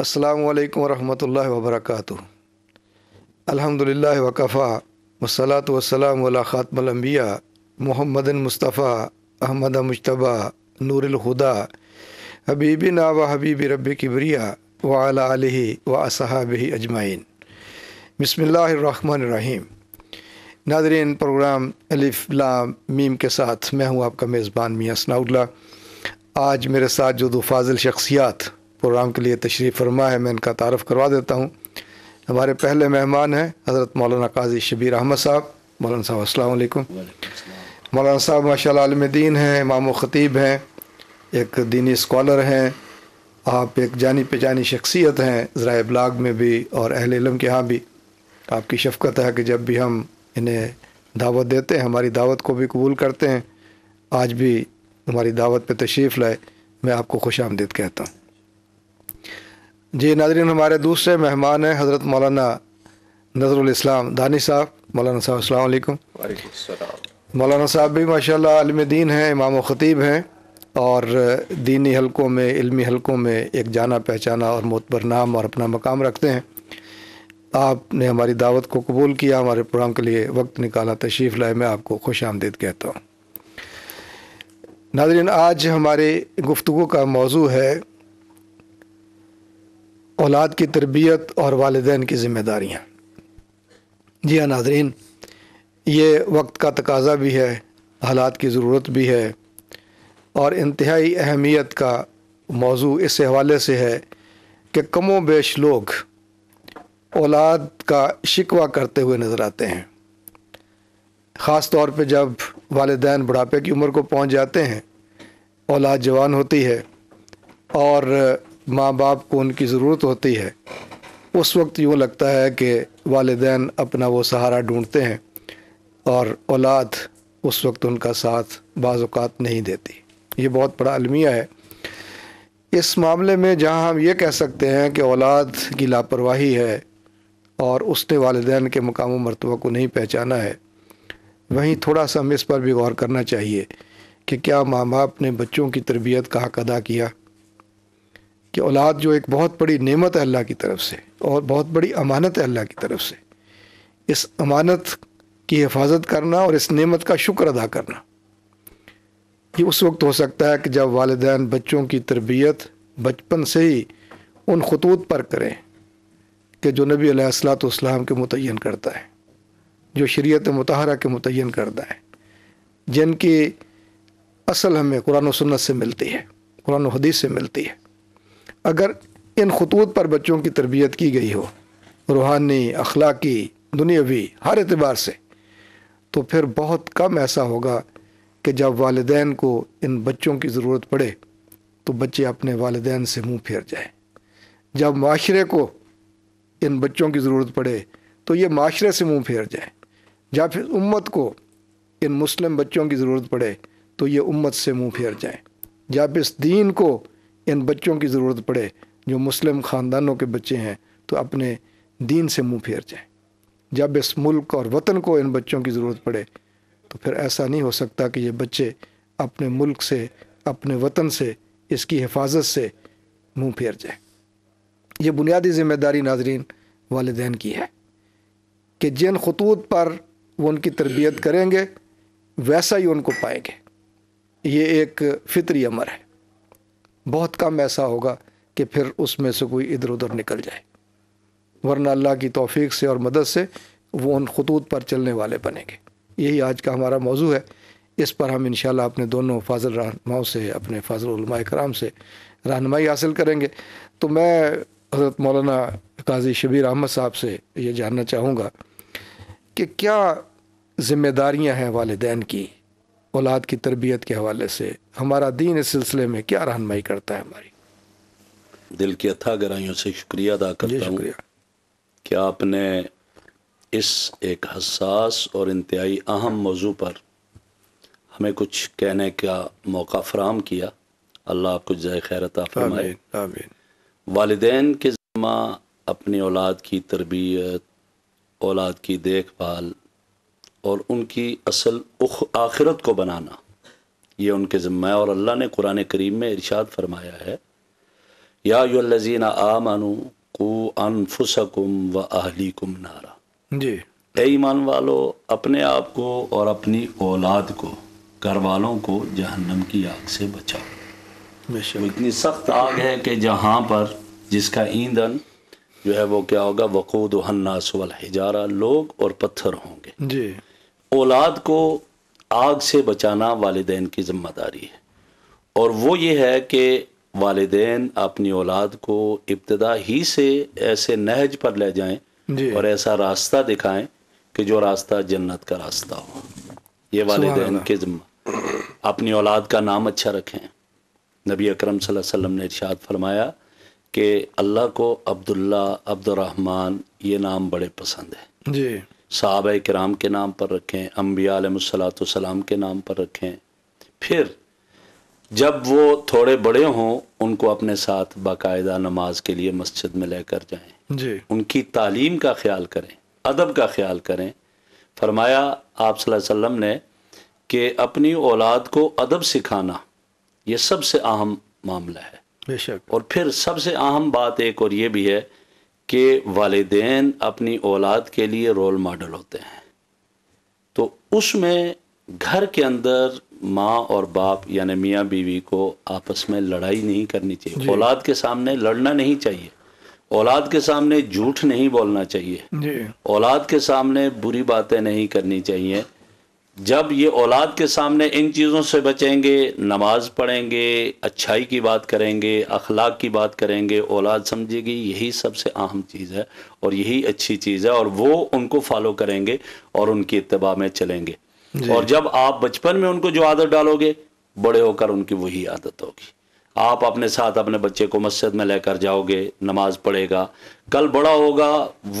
अल्लाम वालेकुम रहमतुल्लाहि व बरकातुहू अल्हम्दुलिल्लाह वसलात वसलाम वला ख़ातमलम्बिया मोहम्मद मुस्तफ़ा अहमद मुशतबा नूरलहुदा हबीबिना व हबीब रब किबरिया व अला व असहाब अजमाइन बसमीम नादरीन प्रोग्राम अलिफ लाम मीम के साथ मैं हूँ आपका मेज़बान मियाँ सनाउल्ला आज मेरे साथ जो दो फाजिल शख्सियात प्रोग्राम के लिए तशरीफ़ फरमा है मैं इनका तारफ़ करवा देता हूँ हमारे पहले मेहमान हैं हज़रत मौलाना काजी शबीर अहमद साहब मौलाना साहब असल मौलाना साहब माशा आलम दीन हैं इमाम ख़तीब हैं एक दीनी स्कॉलर हैं आप एक जानी पहचानी शख्सियत हैं ज़रा अबलाग में भी और अहल इलम के यहाँ भी आपकी शफकत है कि जब भी हम इन्हें दावत देते हैं हमारी दावत को भी कबूल करते हैं आज भी हमारी दावत पे तशरीफ़ लाए मैं आपको खुश आमदीद कहता हूँ जी नाजरीन हमारे दूसरे मेहमान हैं हज़रत मौलाना नजरुलस्लाम दानी साहब मौलाना साहब वालेकुम मौलाना साहब भी माशाल्लाह आलम दीन हैं इमाम ख़तीब हैं और दीनी हलकों में इल्मी हलकों में एक जाना पहचाना और मोतबर नाम और अपना मकाम रखते हैं आपने हमारी दावत को कबूल किया हमारे प्रोग्राम के लिए वक्त निकाला तशरीफ़ लाए मैं आपको खुश आमदीद कहता हूँ नाजरीन आज हमारे गुफ्तु का मौजू है औलाद की तरबियत और वालदेन की ज़िम्मेदारियाँ जी हाँ नाजरीन ये वक्त का तकाजा भी है हालात की ज़रूरत भी है और इंतहाई अहमियत का मौजू इस हवाले से है कि कमो बेश लोग औलाद का शिकवा करते हुए नज़र आते हैं ख़ास तौर पर जब वालदेन बुढ़ापे की उम्र को पहुँच जाते हैं औलाद जवान होती है और माँ बाप को उनकी ज़रूरत होती है उस वक्त यूँ लगता है कि वालदेन अपना वो सहारा ढूंढते हैं और औलाद उस वक्त उनका साथ बाज़ात नहीं देती ये बहुत बड़ा अलमिया है इस मामले में जहाँ हम ये कह सकते हैं कि औलाद की लापरवाही है और उसने वालदेन के मकाम मरतबा को नहीं पहचाना है वहीं थोड़ा सा हमें इस पर भी गौर करना चाहिए कि क्या माँ बाप ने बच्चों की तरबियत का हक अदा किया कि औलाद जो एक बहुत बड़ी नेमत है अल्लाह की तरफ से और बहुत बड़ी अमानत है अल्लाह की तरफ से इस अमानत की हिफाजत करना और इस नेमत का शुक्र अदा करना ये उस वक्त हो सकता है कि जब वालदान बच्चों की तरबियत बचपन से ही उन खतूत पर करें कि जो नबी सलाम के मुतन करता है जो शरीत मतहरा के मुतन करता है जिनकी असल हमें कुरान सन्नत से मिलती है कुरान हदीस से मिलती है अगर इन खतूत पर बच्चों की तरबियत की गई हो रूहानी अखलाकी दुनियावी हर एतबार से तो फिर बहुत कम ऐसा होगा कि जब वालद को इन बच्चों की ज़रूरत पड़े तो बच्चे अपने वालदे से मुँह फेर जाए जब माशरे को इन बच्चों की ज़रूरत पड़े तो ये माशरे से मुँह फेर जाए या फिर उम्मत को इन मुस्लिम बच्चों की ज़रूरत पड़े तो ये उम्मत से मुँह फेर जाए या इस दीन को इन बच्चों की ज़रूरत पड़े जो मुस्लिम ख़ानदानों के बच्चे हैं तो अपने दीन से मुंह फेर जाएं जब इस मुल्क और वतन को इन बच्चों की ज़रूरत पड़े तो फिर ऐसा नहीं हो सकता कि ये बच्चे अपने मुल्क से अपने वतन से इसकी हिफाजत से मुंह फेर जाए ये बुनियादी ज़िम्मेदारी नाजरीन वालदेन की है कि जिन खतूत पर वो उनकी तरबियत करेंगे वैसा ही उनको पाएंगे ये एक फितरी अमर है बहुत कम ऐसा होगा कि फिर उसमें से कोई इधर उधर निकल जाए वरना अल्लाह की तोफ़ी से और मदद से वो उन खतूत पर चलने वाले बनेंगे यही आज का हमारा मौजू है इस पर हम इन अपने दोनों फाजल रहनुमाओं से अपने फाजल कराम से रहनमाई हासिल करेंगे तो मैं हज़रत मौलाना काजी शबीर अहमद साहब से ये जानना चाहूँगा कि क्या ज़िम्मेदारियाँ हैं वालदेन की औलाद की तरबियत के हवाले से हमारा दीन इस सिलसिले में क्या रहनमाई करता है हमारी दिल की अथा गहराइयों से शुक्रिया अदा करता हूँ कि आपने इस एक हसास और इंतहाई अहम मौजू पर हमें कुछ कहने का मौका फ्राहम किया अल्लाह आपको जय खैरता फरमाए वालदेन के ज़िम्मा अपनी औलाद की तरबियत औलाद की देखभाल और उनकी असल आखिरत को बनाना ये उनके ज़िम्मा है और अल्लाह ने कुरान करीम में इरशाद फरमाया है या आ मानू को अनफुसकुम व आहली कुम नारा जी ए ईमान वालो अपने आप को और अपनी औलाद को घर वालों को जहन्नम की आग से बचाओ वो इतनी सख्त आग है कि जहाँ पर जिसका ईंधन जो है वो क्या होगा वकूद हन्नास हजारा हिजारा लोग और पत्थर होंगे जी औलाद को आग से बचाना वालदेन की ज़िम्मेदारी है और वो ये है कि वालदेन अपनी औलाद को इब्तदा ही से ऐसे नहज पर ले जाएं और ऐसा रास्ता दिखाएं कि जो रास्ता जन्नत का रास्ता हो ये वालदेन के ज़िम्मा अपनी औलाद का नाम अच्छा रखें नबी अकरम वसल्लम ने इर्शाद फरमाया कि अल्लाह को अब्दुल्ला अब्दुलरहमान ये नाम बड़े पसंद है जी साहब कराम के नाम पर रखें अम्बिया के नाम पर रखें फिर जब वो थोड़े बड़े हों उनको अपने साथ बाकायदा नमाज के लिए मस्जिद में लेकर जाएं जी उनकी तालीम का ख्याल करें अदब का ख्याल करें फरमाया आप ने कि अपनी औलाद को अदब सिखाना ये सबसे अहम मामला है बेशक और फिर सबसे अहम बात एक और ये भी है कि वालदेन अपनी औलाद के लिए रोल मॉडल होते हैं तो उसमें घर के अंदर माँ और बाप यानि मियाँ बीवी को आपस में लड़ाई नहीं करनी चाहिए औलाद के सामने लड़ना नहीं चाहिए औलाद के सामने झूठ नहीं बोलना चाहिए औलाद के सामने बुरी बातें नहीं करनी चाहिए जब ये औलाद के सामने इन चीज़ों से बचेंगे नमाज पढ़ेंगे अच्छाई की बात करेंगे अखलाक की बात करेंगे औलाद समझेगी यही सबसे अहम चीज़ है और यही अच्छी चीज़ है और वो उनको फॉलो करेंगे और उनकी इतबा में चलेंगे और जब आप बचपन में उनको जो आदत डालोगे बड़े होकर उनकी वही आदत होगी आप अपने साथ अपने बच्चे को मस्जिद में लेकर जाओगे नमाज पढ़ेगा कल बड़ा होगा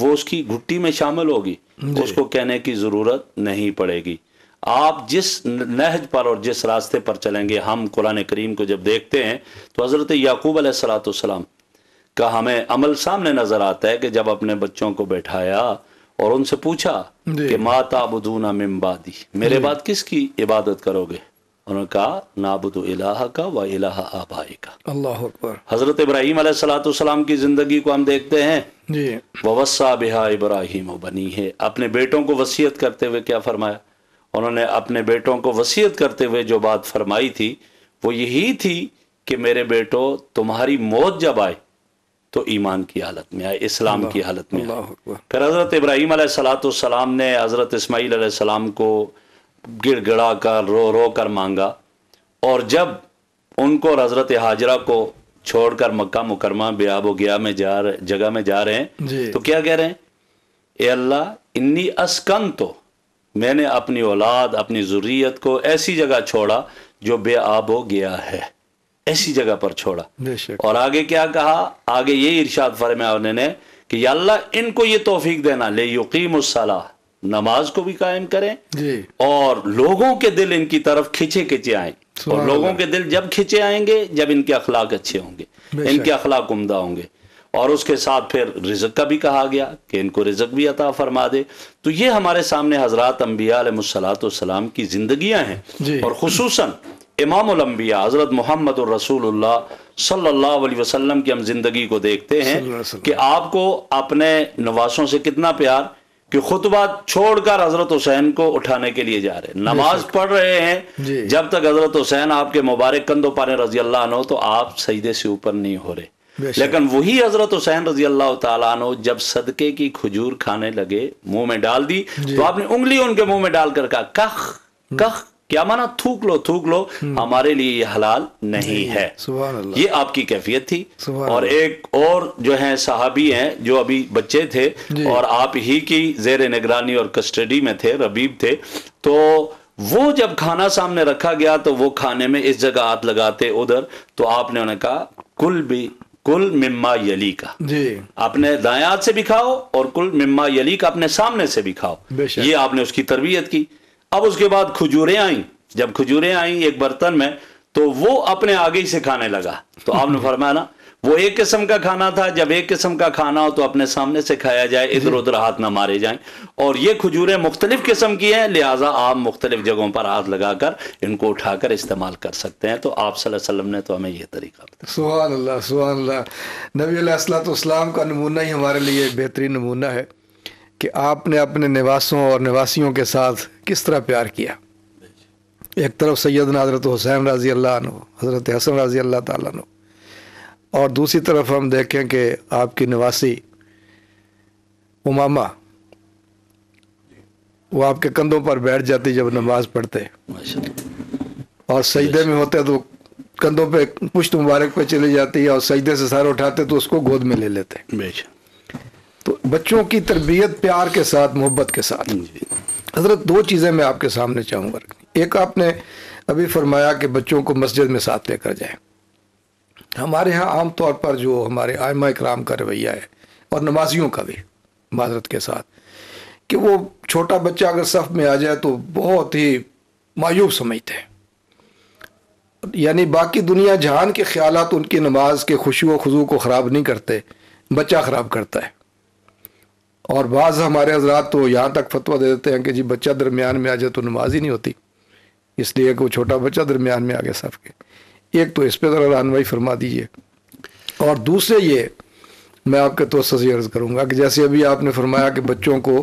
वो उसकी घुट्टी में शामिल होगी उसको कहने की ज़रूरत नहीं पड़ेगी आप जिस नहज पर और जिस रास्ते पर चलेंगे हम कुरान करीम को जब देखते हैं तो हज़रत याकूब सलाम का हमें अमल सामने नज़र आता है कि जब अपने बच्चों को बैठाया और उनसे पूछा कि माता बदूना मिम्बादी मेरे बाद किसकी इबादत करोगे उन्होंने कहा नाबुद इलाह का व इलाह आबाई का अल्लाह अकबर हज़रत इब्राहिम सलाम की ज़िंदगी को हम देखते हैं वसा बिहा इब्राहिम बनी है अपने बेटों को वसीयत करते हुए क्या फरमाया उन्होंने अपने बेटों को वसीयत करते हुए जो बात फरमाई थी वो यही थी कि मेरे बेटो तुम्हारी मौत जब आए तो ईमान की हालत में आए इस्लाम की हालत में आए फिर हज़रत इब्राहिम सलाम ने हज़रत इसमाईल सलाम को गिड़गड़ा कर रो रो कर मांगा और जब उनको और हज़रत हाजरा को छोड़कर मक्का मुकरमा बेआब गया में जा रहे जगह में जा रहे हैं तो क्या कह रहे हैं ए अल्लाह इन्नी असकन तो मैंने अपनी औलाद अपनी ज़रूरीत को ऐसी जगह छोड़ा जो बेआब हो गया है ऐसी जगह पर छोड़ा और आगे क्या कहा आगे ये इर्शाद फरमाया उन्होंने कि अल्लाह इनको ये तोफीक देना ले यकीम सलाह नमाज को भी कायम करें जी। और लोगों के दिल इनकी तरफ खिंचे खिंचे आए और लोगों के दिल जब खिंचे आएंगे जब इनके अखलाक अच्छे होंगे इनके अखलाक उमदा होंगे और उसके साथ फिर रिजक का भी कहा गया कि इनको रिजक भी अता फरमा दे तो ये हमारे सामने हजरत अम्बिया की जिंदगियां हैं और खसूस इमामबिया हज़रत मोहम्मद रसूल सल्ला की हम ज़िंदगी को देखते हैं कि आपको अपने नवासों से कितना प्यार कि खुतबा छोड़कर हजरत हुसैन को उठाने के लिए जा रहे हैं नमाज पढ़ रहे हैं जब तक हजरत हुसैन आपके मुबारक कंधों पाने रजी अल्लाह तो आप सईदे से ऊपर नहीं हो रहे लेकिन वही हजरत हुसैन रजी अल्लाह तु जब सदके की खजूर खाने लगे मुंह में डाल दी तो आपने उंगली उनके मुंह में डालकर कहा कख हम्म। कख क्या माना थूक लो थूक लो हम्म। हमारे लिए ये हलाल नहीं है ये आपकी कैफियत थी और एक और जो है साहबी हैं जो अभी बच्चे थे और आप ही की जेर निगरानी और कस्टडी में थे रबीब थे तो वो जब खाना सामने रखा गया तो वो खाने में इस जगह हाथ लगाते उधर तो आपने उन्हें कहा कुल भी कुल मिम्मा यली का जी आपने दाया हाथ से भी खाओ और कुल मिम्मा यली का अपने सामने से भी खाओ ये आपने उसकी तरबियत की अब उसके बाद खजूरें आई जब खजूरें आई एक बर्तन में तो वो अपने आगे ही से खाने लगा तो आपने फरमाया ना वो एक किस्म का खाना था जब एक किस्म का खाना हो तो अपने सामने से खाया जाए इधर उधर हाथ ना मारे जाए और ये खजूरें मुख्तलिफ किस्म की हैं लिहाजा आप मुख्तलिफ जगहों पर हाथ लगाकर इनको उठाकर इस्तेमाल कर सकते हैं तो आप वसल्लम ने तो हमें यह तरीका सुहान अल्लाह नबीलाम का नमूना ही हमारे लिए बेहतरीन नमूना है कि आपने अपने निवासों और निवासियों के साथ किस तरह प्यार किया एक तरफ सैदना हज़रत हुसैन राजी अल्लाह हज़रत हसन राजी अल्लाह तु और दूसरी तरफ हम देखें कि आपकी निवासी उमामा वो आपके कंधों पर बैठ जाती जब नमाज पढ़ते और सजदे में होते तो कंधों पे पुश्त मुबारक पे चली जाती है और सजदे से सर उठाते तो उसको गोद में ले लेते तो बच्चों की तरबियत प्यार के साथ मोहब्बत के साथ हजरत दो चीज़ें मैं आपके सामने चाहूंगा एक आपने अभी फरमाया कि बच्चों को मस्जिद में साथ लेकर जाए हमारे यहाँ आम तौर पर जो हमारे आयमा इक्राम का रवैया है और नमाजियों का भी माजरत के साथ कि वो छोटा बच्चा अगर सफ़ में आ जाए तो बहुत ही मायूब समझते हैं यानी बाकी दुनिया जहान के ख्याल उनकी नमाज के खुशी व खजू को ख़राब नहीं करते बच्चा ख़राब करता है और बाज़ हमारे हजरात तो यहाँ तक फतवा दे देते हैं कि जी बच्चा दरमियान में आ जाए तो नमाज ही नहीं होती इसलिए कि वो छोटा बच्चा दरमियान में आ गया सफ़ के एक तो इस पर ज़रा रहनमई फरमा दीजिए और दूसरे ये मैं आपके तोसा से अर्ज़ करूँगा कि जैसे अभी आपने फरमाया कि बच्चों को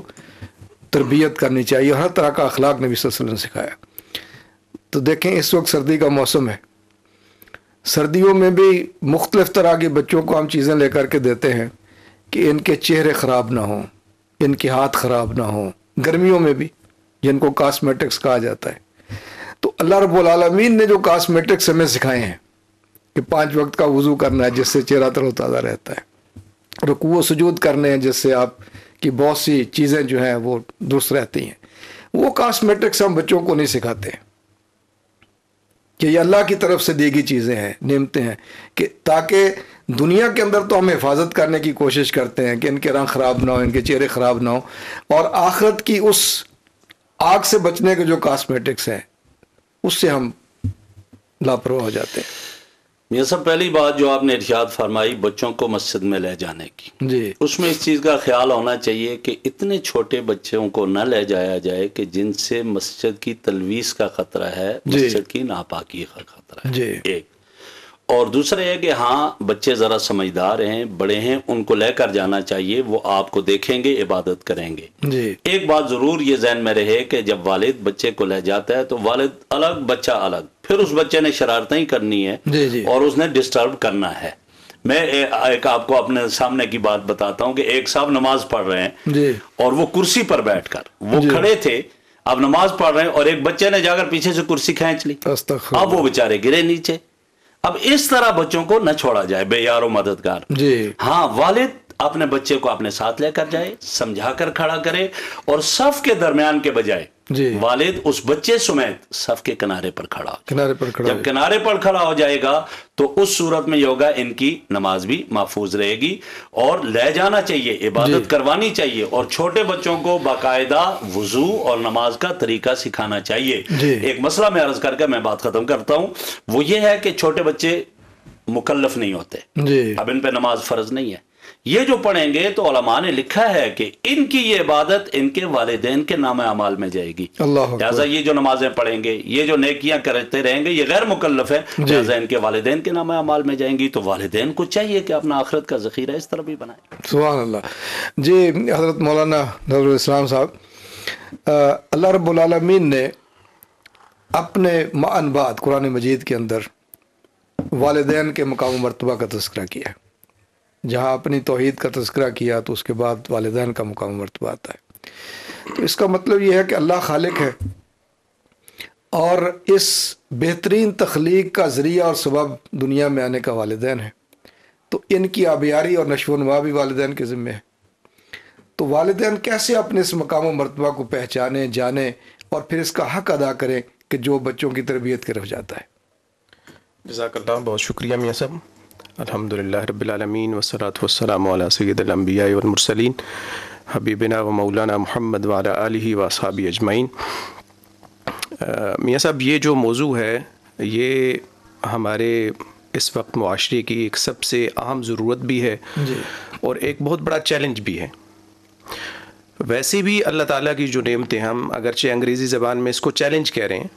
तरबियत करनी चाहिए हर तरह का अखलाक ने भी ने सिखाया तो देखें इस वक्त सर्दी का मौसम है सर्दियों में भी मुख्तलिफ़ तरह के बच्चों को हम चीज़ें लेकर के देते हैं कि इनके चेहरे ख़राब ना हों इनके हाथ ख़राब ना हों गर्मियों में भी जिनको कास्मेटिक्स कहा जाता है तो अल्लाह रबालमीन ने जो कास्मेटिक्स हमें सिखाए हैं कि पांच वक्त का वज़ू करना है जिससे चेहरा तरोताज़ा रहता है रुकू सजूद करने हैं जिससे आप की बहुत सी चीज़ें जो हैं वो दुरुस्त रहती हैं वो कास्मेटिक्स हम बच्चों को नहीं सिखाते कि ये अल्लाह की तरफ से दी गई चीज़ें हैं नियमतें हैं कि ताकि दुनिया के अंदर तो हम हिफाजत करने की कोशिश करते हैं कि इनके रंग ख़राब ना हो इनके चेहरे ख़राब ना हो और आखरत की उस आग से बचने के जो कास्मेटिक्स हैं उससे हम लापरवाह हो जाते हैं ये सब पहली बात जो आपने इर्शाद फरमाई बच्चों को मस्जिद में ले जाने की जी उसमें इस चीज़ का ख्याल होना चाहिए कि इतने छोटे बच्चों को ना ले जाया जाए कि जिनसे मस्जिद की तलवीस का खतरा है मस्जिद की नापाकी का खतरा है एक और दूसरे है कि हाँ बच्चे ज़रा समझदार हैं बड़े हैं उनको लेकर जाना चाहिए वो आपको देखेंगे इबादत करेंगे जी एक बात ज़रूर ये जहन में रहे कि जब वालिद बच्चे को ले जाता है तो वालिद अलग बच्चा अलग फिर उस बच्चे ने शरारतें ही करनी है जी जी। और उसने डिस्टर्ब करना है मैं एक आपको अपने सामने की बात बताता हूँ कि एक साहब नमाज पढ़ रहे हैं जी। और वो कुर्सी पर बैठकर वो खड़े थे अब नमाज पढ़ रहे हैं और एक बच्चे ने जाकर पीछे से कुर्सी खेच ली अब वो बेचारे गिरे नीचे अब इस तरह बच्चों को न छोड़ा जाए बेयारो मददगार जी हाँ वालिद अपने बच्चे को अपने साथ लेकर जाए समझा कर खड़ा करे और सफ के दरमियान के बजाय जी वालिद उस बच्चे समेत सफ के किनारे पर खड़ा किनारे पर खड़ा जब किनारे पर खड़ा हो जाएगा तो उस सूरत में योगा इनकी नमाज भी महफूज रहेगी और ले जाना चाहिए इबादत करवानी चाहिए और छोटे बच्चों को बाकायदा वजू और नमाज का तरीका सिखाना चाहिए एक मसला मैं अर्ज करके मैं बात खत्म करता हूँ वो ये है कि छोटे बच्चे मुकलफ नहीं होते अब इन पर नमाज फर्ज नहीं है ये जो पढ़ेंगे तो अलमा ने लिखा है कि इनकी ये इबादत इनके वालदेन के नाम अमाल में जाएगी लिहाजा ये जो नमाजें पढ़ेंगे ये जो नेकियां करते रहेंगे ये गैर मुकलफ है लिहाजा इनके वालदेन के नाम अमाल में जाएंगी तो वालदेन को चाहिए कि अपना आखरत का जखीरा इस तरह भी बनाए सुबह जी हजरत मौलाना नजरुलस्लाम साहब अल्लाह रबालमीन ने अपने मानबाद कुरान मजीद के अंदर वालदेन के मकाम मरतबा का तस्करा किया है जहाँ अपनी तोहद का तस्करा किया तो उसके बाद वालदान का मुकाम मरतबा आता है तो इसका मतलब यह है कि अल्लाह खालिक है और इस बेहतरीन तख्लीक का ज़रिया और सबब दुनिया में आने का वालदान है तो इनकी आबियारी और नशोनमा भी वालदेन के ज़िम्मे है तो वालदान कैसे अपने इस मकाम मरतबा को पहचाने जाने और फिर इसका हक अदा करें कि जो बच्चों की तरबियत की तरफ जाता है जजाकल्ला बहुत शुक्रिया मियाँ साहब अल्हम्दुलिल्लाह रब्बिल आलमीन वसलात वसलाम अला सैदुलम्बिया वलमरसलिन हबीबिना व मौलाना मोहम्मद वाला आलि वसाबी अजमाइन मियाँ साहब ये जो मौजू है ये हमारे इस वक्त माशरे की एक सबसे अहम ज़रूरत भी है और एक बहुत बड़ा चैलेंज भी है वैसे भी अल्लाह ताला की जो नेमतें हम अगरचे अंग्रेज़ी ज़बान में इसको चैलेंज कह रहे हैं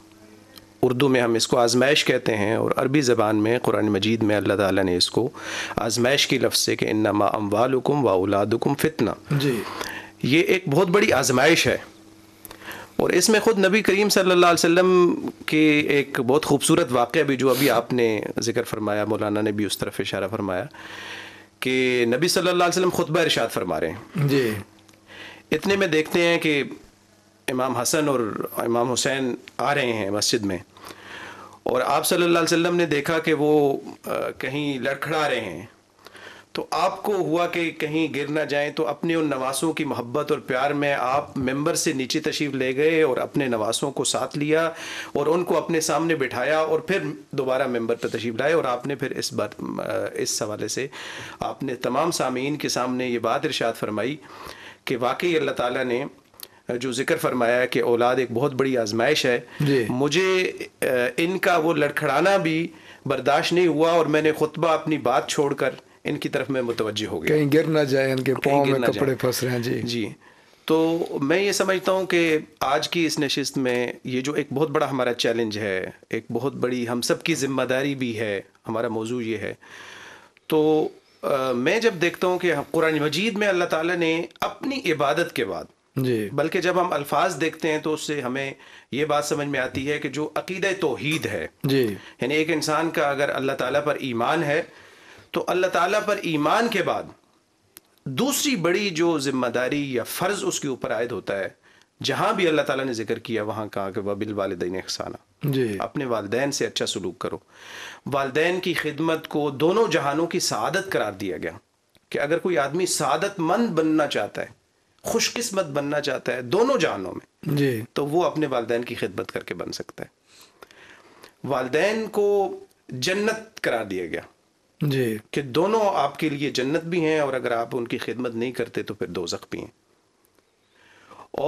उर्दू में हम इसको आजमाइश कहते हैं और अरबी ज़बान में कुरान मजीद में अल्लाह ताला ने इसको आजमाइश की लफ्ज़ से कि मा अम्वालुकुम व औलादुकुम फितना जी ये एक बहुत बड़ी आजमाइश है और इसमें ख़ुद नबी करीम सल्लल्लाहु अलैहि वसल्लम के एक बहुत खूबसूरत वाक़ भी जो अभी आपने ज़िक्र फरमाया मौलाना ने भी उस तरफ इशारा फरमाया कि नबी सल्लल्लाहु अलैहि वसल्लम खुतबा इरशाद फरमा रहे हैं जी इतने में देखते हैं कि इमाम हसन और इमाम हुसैन आ रहे हैं मस्जिद में और आप सल्लल्लाहु अलैहि वसल्लम ने देखा कि वो आ, कहीं लड़खड़ा रहे हैं तो आपको हुआ कि कहीं गिर ना जाए तो अपने उन नवासों की मोहब्बत और प्यार में आप मेंबर से नीचे तशीफ ले गए और अपने नवासों को साथ लिया और उनको अपने सामने बिठाया और फिर दोबारा मेंबर पर तशीफ लाए और आपने फिर इस बात इस हवाले से आपने तमाम सामीन के सामने ये बात इर्शाद फरमाई कि वाकई अल्लाह ताला ने जो जिक्र फरमाया कि औलाद एक बहुत बड़ी आजमाइश है मुझे इनका वो लड़खड़ाना भी बर्दाश्त नहीं हुआ और मैंने खुतबा अपनी बात छोड़कर इनकी तरफ में मुतवजह हो गया कहीं गिर ना जाए इनके पाँव में कपड़े फंस रहे हैं जी जी तो मैं ये समझता हूँ कि आज की इस नशस्त में ये जो एक बहुत बड़ा हमारा चैलेंज है एक बहुत बड़ी हम सब की जिम्मेदारी भी है हमारा मौजू ये है तो आ, मैं जब देखता हूँ कि हाँ, कुरान मजीद में अल्लाह ताला ने अपनी इबादत के बाद जी बल्कि जब हम अल्फाज देखते हैं तो उससे हमें ये बात समझ में आती है कि जो अकीद तोहीद है यानी एक इंसान का अगर अल्लाह ताला पर ईमान है तो अल्लाह ताला पर ईमान के बाद दूसरी बड़ी जो जिम्मेदारी या फ़र्ज़ उसके ऊपर आयद होता है जहां भी अल्लाह ताला ने जिक्र किया वहां कहा कि वबिल वालदेन अखसाना जी अपने वालदेन से अच्छा सलूक करो वालदेन की खिदमत को दोनों जहानों की सदत करार दिया गया कि अगर कोई आदमी शादतमंद बनना चाहता है खुशकिस्मत बनना चाहता है दोनों जहानों में जी तो वो अपने वालदे की खिदमत करके बन सकता है वालदे को जन्नत करा दिया गया जी कि दोनों आपके लिए जन्नत भी हैं और अगर आप उनकी खिदमत नहीं करते तो फिर दो भी हैं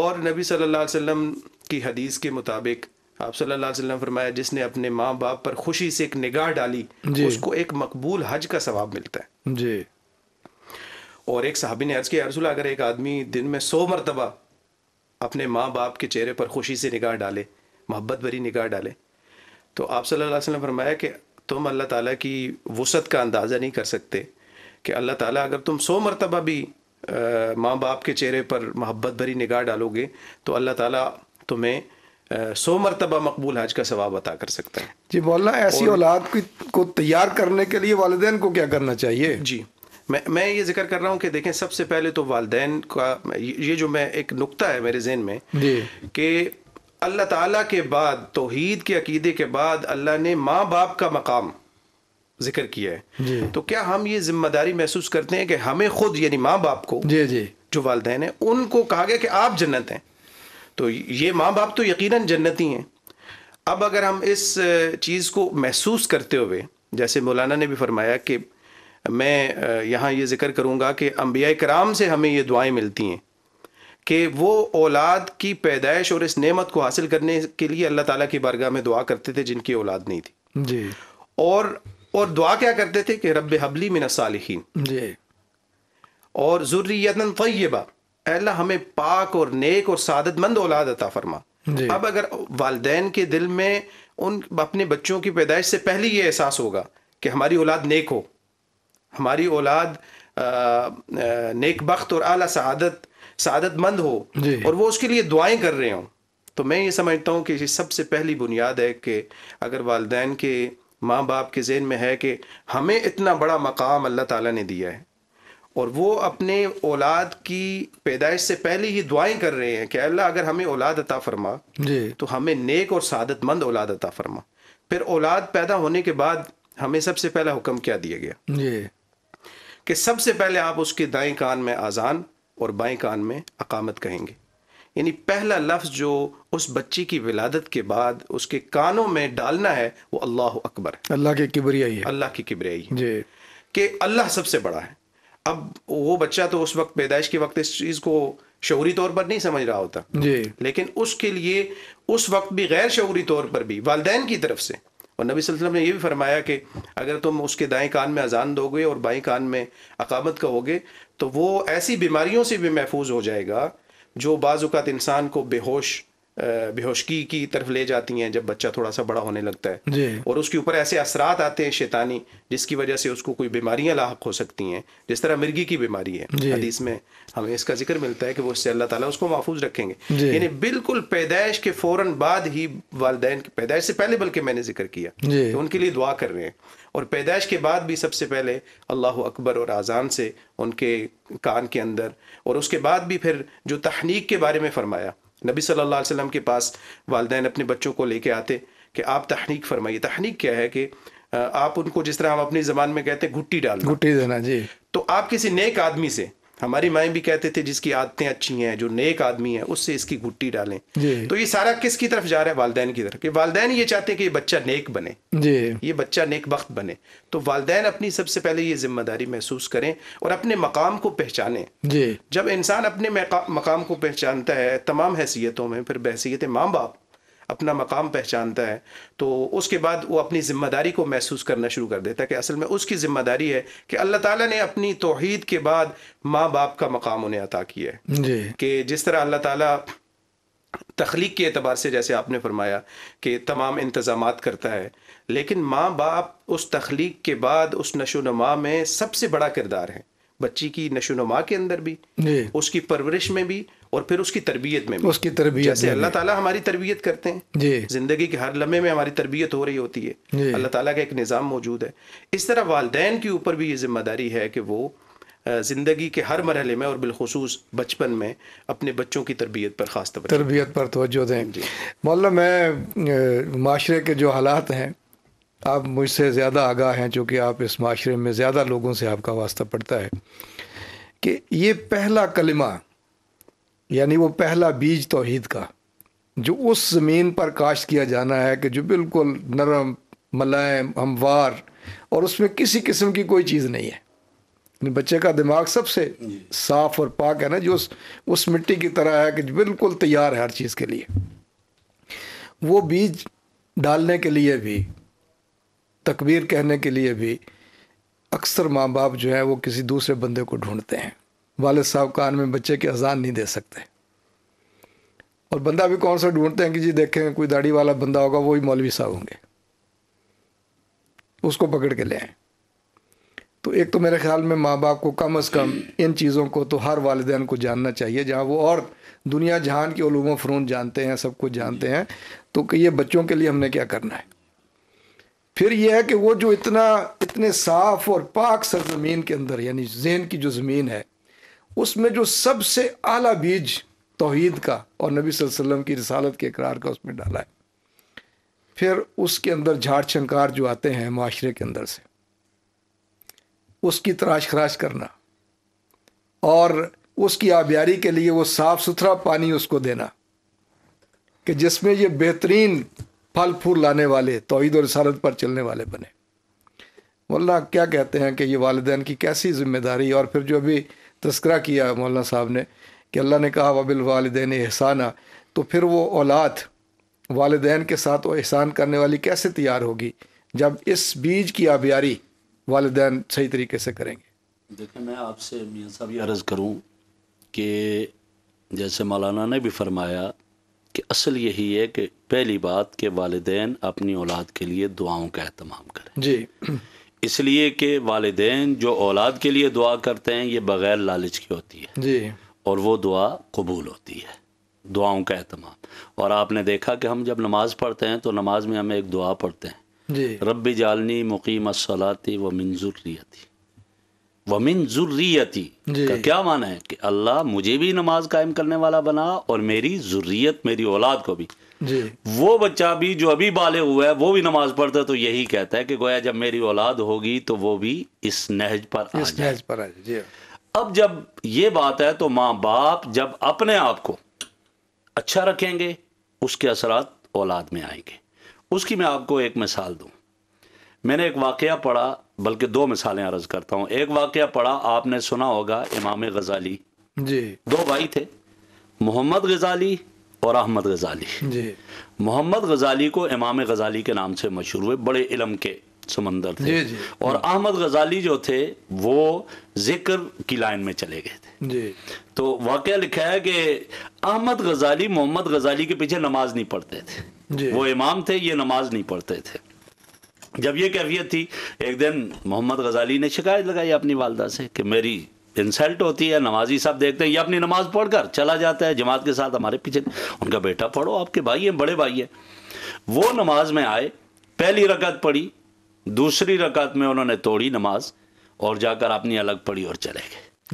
और नबी सल्लल्लाहु अलैहि वसल्लम की हदीस के मुताबिक आप सल्लल्लाहु अलैहि वसल्लम फरमाया जिसने अपने माँ बाप पर खुशी से एक निगाह डाली उसको एक मकबूल हज का सवाब मिलता है जी और एक साहबी ने अर्ज़ किया अरसूल अगर एक आदमी दिन में सौ मरतबा अपने माँ बाप के चेहरे पर खुशी से निगाह डाले मोहब्बत भरी निगाह डाले तो आप सल्लल्लाहु अलैहि वसल्लम फरमाया कि तुम अल्लाह ताला की वसत का अंदाज़ा नहीं कर सकते कि अल्लाह ताला अगर तुम सौ मरतबा भी माँ बाप के चेहरे पर मोहब्बत भरी निगाह डालोगे तो अल्लाह ताला तुम्हें सौ मरतबा मकबूल हज का सवाब अता कर सकता है जी मौलाना ऐसी औलाद को तैयार करने के लिए वालदेन को क्या करना चाहिए जी मैं मैं ये जिक्र कर रहा हूँ कि देखें सबसे पहले तो वालदे का ये जो मैं एक नुकता है मेरे जहन में कि अल्लाह ताला के बाद तोहीद के अकीदे के बाद अल्लाह ने माँ बाप का मकाम जिक्र किया है तो क्या हम ये जिम्मेदारी महसूस करते हैं कि हमें खुद यानी माँ बाप को जी जी जो वालदेन हैं उनको कहा गया कि आप जन्नत हैं तो ये माँ बाप तो यकीनन जन्नती हैं अब अगर हम इस चीज़ को महसूस करते हुए जैसे मौलाना ने भी फरमाया कि मैं यहाँ ये ज़िक्र करूँगा कि अम्बिया कराम से हमें ये दुआएँ मिलती हैं कि वो औलाद की पैदाइश और इस नेमत को हासिल करने के लिए अल्लाह ताला की बारगाह में दुआ करते थे जिनकी औलाद नहीं थी जी और और दुआ क्या करते थे कि रब हबली मिन सालहीन जी और ज़ुर्रियतन तयबा अल्लाह हमें पाक और नेक और सादतमंद औलाद अता फरमा अब अगर वाले के दिल में उन अपने बच्चों की पैदाइश से पहले ये एहसास होगा कि हमारी औलाद नेक हो हमारी औलाद नेक बख्त और आला सदत सदतमंद हो और वो उसके लिए दुआएं कर रहे हों तो मैं ये समझता हूँ कि सबसे पहली बुनियाद है कि अगर वालदे के माँ बाप के जहन में है कि हमें इतना बड़ा मकाम अल्लाह ताला ने दिया है और वो अपने औलाद की पैदाइश से पहले ही दुआएं कर रहे हैं कि अल्लाह अगर हमें औलाद अता फरमा तो हमें नेक और सदतमंद औलाद अता फरमा फिर औलाद पैदा होने के बाद हमें सबसे पहला हुक्म क्या दिया गया कि सबसे पहले आप उसके दाएं कान में आज़ान और बाएं कान में अकामत कहेंगे यानी पहला लफ्ज़ जो उस बच्ची की विलादत के बाद उसके कानों में डालना है वो अल्लाह अकबर अल्लाह की किबरियाई है अल्लाह की किबरियाई है जी कि अल्लाह सबसे बड़ा है अब वो बच्चा तो उस वक्त पैदाइश के वक्त इस चीज़ को शौरी तौर पर नहीं समझ रहा होता जी लेकिन उसके लिए उस वक्त भी गैर शौरी तौर पर भी वालदेन की तरफ से और नबी वसल्लम ने यह भी फरमाया कि अगर तुम उसके दाएं कान में अजान दोगे और बाएं कान में अकामत कहोगे तो वो ऐसी बीमारियों से भी महफूज हो जाएगा जो बाज़ात इंसान को बेहोश बेहोशगी की तरफ ले जाती हैं जब बच्चा थोड़ा सा बड़ा होने लगता है और उसके ऊपर ऐसे असरात आते हैं शैतानी जिसकी वजह से उसको कोई बीमारियां लाक हो सकती हैं जिस तरह मिर्गी की बीमारी है हदीस में हमें इसका जिक्र मिलता है कि वो इससे अल्लाह ताला उसको महफूज रखेंगे यानी बिल्कुल पैदाइश के फ़ौरन बाद ही वालदे की पैदाइश से पहले बल्कि मैंने जिक्र किया तो उनके लिए दुआ कर रहे हैं और पैदाइश के बाद भी सबसे पहले अल्लाह अकबर और आज़ान से उनके कान के अंदर और उसके बाद भी फिर जो तहनीक के बारे में फरमाया नबी सल्लल्लाहु अलैहि वसल्लम के पास वालदे अपने बच्चों को लेके आते कि आप तहनीक फरमाइए तहनीक क्या है कि आप उनको जिस तरह हम अपनी जबान में कहते हैं घुट्टी डाल घुट्टी देना जी तो आप किसी नेक आदमी से हमारी माए भी कहते थे जिसकी आदतें अच्छी हैं जो नेक आदमी है उससे इसकी घुट्टी डालें तो ये सारा किसकी तरफ जा रहा है वालदेन की तरफ वालदेन ये चाहते हैं कि ये बच्चा नेक बने ये बच्चा नेक वक्त बने तो वालदेन अपनी सबसे पहले ये जिम्मेदारी महसूस करें और अपने मकाम को पहचानें जब इंसान अपने मकाम को पहचानता है तमाम हैसियतों में फिर बहसीत माँ बाप अपना मकाम पहचानता है तो उसके बाद वो अपनी ज़िम्मेदारी को महसूस करना शुरू कर देता है कि असल में उसकी ज़िम्मेदारी है कि अल्लाह ताला ने अपनी तोहद के बाद माँ बाप का मकाम उन्हें अता किया है कि जिस तरह अल्लाह ताला तख्लीक के अतबार से जैसे आपने फरमाया कि तमाम इंतज़ाम करता है लेकिन माँ बाप उस तख्लीक के बाद उस नशो नमा में सबसे बड़ा किरदार है बच्ची की नशो नमा के अंदर भी उसकी परवरिश में भी और फिर उसकी तरबियत में उसकी तरबियत जैसे अल्लाह ताला हमारी तरबियत करते हैं जी ज़िंदगी के हर लम्हे में हमारी तरबियत हो रही होती है अल्लाह ताला का एक निज़ाम मौजूद है इस तरह वालदेन के ऊपर भी ये जिम्मेदारी है कि वो ज़िंदगी के हर मरहले में और बिलखसूस बचपन में अपने बच्चों की तरबियत पर ख़ास तरबियत पर तोज्जो दें मौल मैं माशरे के जो हालात हैं आप मुझसे ज़्यादा आगाह हैं चूँकि आप इस माशरे में ज़्यादा लोगों से आपका वास्ता पड़ता है कि ये पहला कलमा यानी वो पहला बीज तोहहीद का जो उस ज़मीन पर काश्त किया जाना है कि जो बिल्कुल नरम मलायम हमवार और उसमें किसी किस्म की कोई चीज़ नहीं है बच्चे का दिमाग सबसे साफ और पाक है ना जो उस उस मिट्टी की तरह है कि बिल्कुल तैयार है हर चीज़ के लिए वो बीज डालने के लिए भी तकबीर कहने के लिए भी अक्सर माँ बाप जो है वो किसी दूसरे बंदे को ढूंढते हैं वालद साहब कान में बच्चे की अजान नहीं दे सकते और बंदा भी कौन सा ढूंढते हैं कि जी देखें कोई दाढ़ी वाला बंदा होगा वही मौलवी साहब होंगे उसको पकड़ के ले आए तो एक तो मेरे ख्याल में माँ बाप को कम अज़ कम इन चीज़ों को तो हर वालदेन को जानना चाहिए जहाँ वो और दुनिया जहान के ूम फ़रून जानते हैं सब कुछ जानते हैं तो कि ये बच्चों के लिए हमने क्या करना है फिर यह है कि वो जो इतना इतने साफ़ और पाक सरजमीन के अंदर यानी जहन की जो ज़मीन है उसमें जो सबसे आला बीज तोहहीद का और नबी वसल्लम की रसालत के इकरार का उसमें डाला है फिर उसके अंदर झाड़ छंकार जो आते हैं माशरे के अंदर से उसकी तराश खराश करना और उसकी आबियारी के लिए वो साफ़ सुथरा पानी उसको देना कि जिसमें ये बेहतरीन फल फूल लाने वाले तोहद और रसालत पर चलने वाले बने वल्ला क्या कहते हैं कि ये वालदेन की कैसी जिम्मेदारी और फिर जो अभी तस्करा किया मौलाना साहब ने कि अल्लाह ने कहा वबिल वालदेन एहसाना तो फिर वो औलाद वालदेन के साथ वो एहसान करने वाली कैसे तैयार होगी जब इस बीज की आबियारी वालदेन सही तरीके से करेंगे देखिए मैं आपसे मियाँ साहब ये अर्ज़ करूँ कि जैसे मौलाना ने भी फरमाया कि असल यही है कि पहली बात कि वालदेन अपनी औलाद के लिए दुआओं का अहतमाम करें जी इसलिए कि वालदे जो औलाद के लिए दुआ करते हैं ये बग़ैर लालच की होती है जी और वो दुआ कबूल होती है दुआओं का अहतमाम और आपने देखा कि हम जब नमाज़ पढ़ते हैं तो नमाज में हम एक दुआ पढ़ते हैं जी रब जालनी मुकीम सलाती व मंजूरियती व मंजूरियती क्या माना है कि अल्लाह मुझे भी नमाज कायम करने वाला बना और मेरी ज़ुर्रियत मेरी औलाद को भी वो बच्चा भी जो अभी बाले हुआ है वो भी नमाज पढ़ता है तो यही कहता है कि गोया जब मेरी औलाद होगी तो वो भी इस नहज पर इस नहज पर आ जाए अब जब ये बात है तो माँ बाप जब अपने आप को अच्छा रखेंगे उसके असरात औलाद में आएंगे उसकी मैं आपको एक मिसाल दूँ मैंने एक वाक़ पढ़ा बल्कि दो मिसालें अर्ज करता हूँ एक वाक़ पढ़ा आपने सुना होगा इमाम गज़ाली जी दो भाई थे मोहम्मद गज़ाली और अहमद गजाली मोहम्मद गजाली को इमाम गजाली के नाम से मशहूर हुए बड़े इलम के समंदर थे जी, जी, और अहमद गजाली जो थे वो जिक्र की लाइन में चले गए थे जी। तो वाक़ लिखा है कि अहमद गजाली मोहम्मद गजाली के पीछे नमाज नहीं पढ़ते थे वो इमाम थे ये नमाज नहीं पढ़ते थे जब ये कैफियत थी एक दिन मोहम्मद गजाली ने शिकायत लगाई अपनी वालदा से कि मेरी इंसल्ट होती है नमाजी साहब देखते हैं ये अपनी नमाज पढ़कर चला जाता है जमात के साथ हमारे पीछे उनका बेटा पढ़ो आपके भाई हैं बड़े भाई हैं वो नमाज में आए पहली रकत पढ़ी दूसरी रकत में उन्होंने तोड़ी नमाज और जाकर अपनी अलग पढ़ी और चले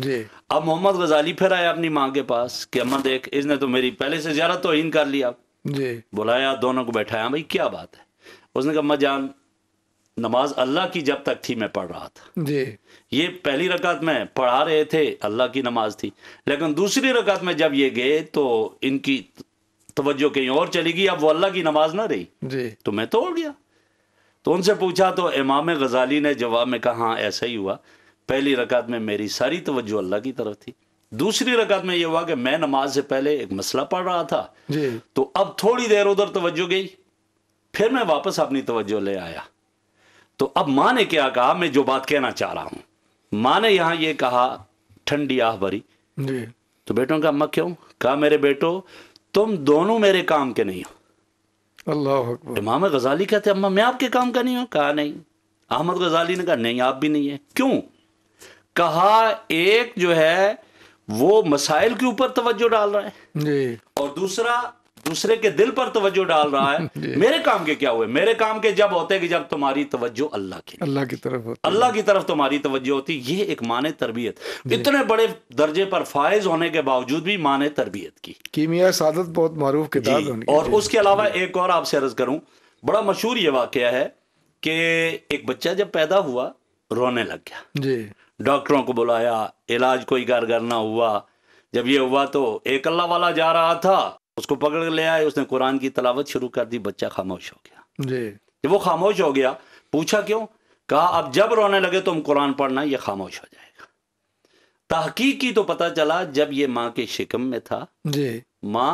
गए अब मोहम्मद गजाली फिर आया अपनी माँ के पास कि अम्मा देख इसने तो मेरी पहले से ज़्यादा तोहिन कर लिया बुलाया दोनों को बैठाया भाई क्या बात है उसने कहा अम्मा जान नमाज अल्लाह की जब तक थी मैं पढ़ रहा था जी ये पहली रकात में पढ़ा रहे थे अल्लाह की नमाज थी लेकिन दूसरी रकात में जब ये गए तो इनकी तवज्जो कहीं और चली गई अब वो अल्लाह की नमाज ना रही जी तो मैं तोड़ गया तो उनसे पूछा तो इमाम गजाली ने जवाब में कहा हाँ ऐसा ही हुआ पहली रकात में मेरी सारी तवज्जो अल्लाह की तरफ थी दूसरी रकात में यह हुआ कि मैं नमाज से पहले एक मसला पढ़ रहा था जी। तो अब थोड़ी देर उधर तवज्जो गई फिर मैं वापस अपनी तवज्जो ले आया तो अब मां ने क्या कहा मैं जो बात कहना चाह रहा हूं मां ने यहां ये कहा ठंडी आह भरी तो बेटों का अम्मा क्यों कहा मेरे बेटो तुम दोनों मेरे काम के नहीं हो अल्लाह इमाम गजाली कहते अम्मा मैं आपके काम का नहीं हूं कहा नहीं अहमद गजाली ने कहा नहीं आप भी नहीं है क्यों कहा एक जो है वो मसाइल के ऊपर तवज्जो डाल रहा है और दूसरा दूसरे के दिल पर तवज्जो डाल रहा है मेरे काम के क्या हुए मेरे काम के जब होते कि जब तुम्हारी तवज्जो अल्लाह की अल्लाह की तरफ होती अल्लाह की तरफ तुम्हारी तवज्जो होती ये एक माने तरबियत इतने बड़े दर्जे पर फायज होने के बावजूद भी माने तरबियत की कीमिया सादत बहुत मरूफ किताब और उसके अलावा एक और आपसे अर्ज करूं बड़ा मशहूर ये वाक्य है कि एक बच्चा जब पैदा हुआ रोने लग गया जी डॉक्टरों को बुलाया इलाज कोई कारगर ना हुआ जब ये हुआ तो एक अल्लाह वाला जा रहा था उसको पकड़ ले आए उसने कुरान की तलावत शुरू कर दी बच्चा खामोश हो गया जी वो खामोश हो गया पूछा क्यों कहा अब जब रोने लगे तुम तो कुरान पढ़ना ये खामोश हो जाएगा तहकीक की तो पता चला जब ये माँ के शिकम में था जी माँ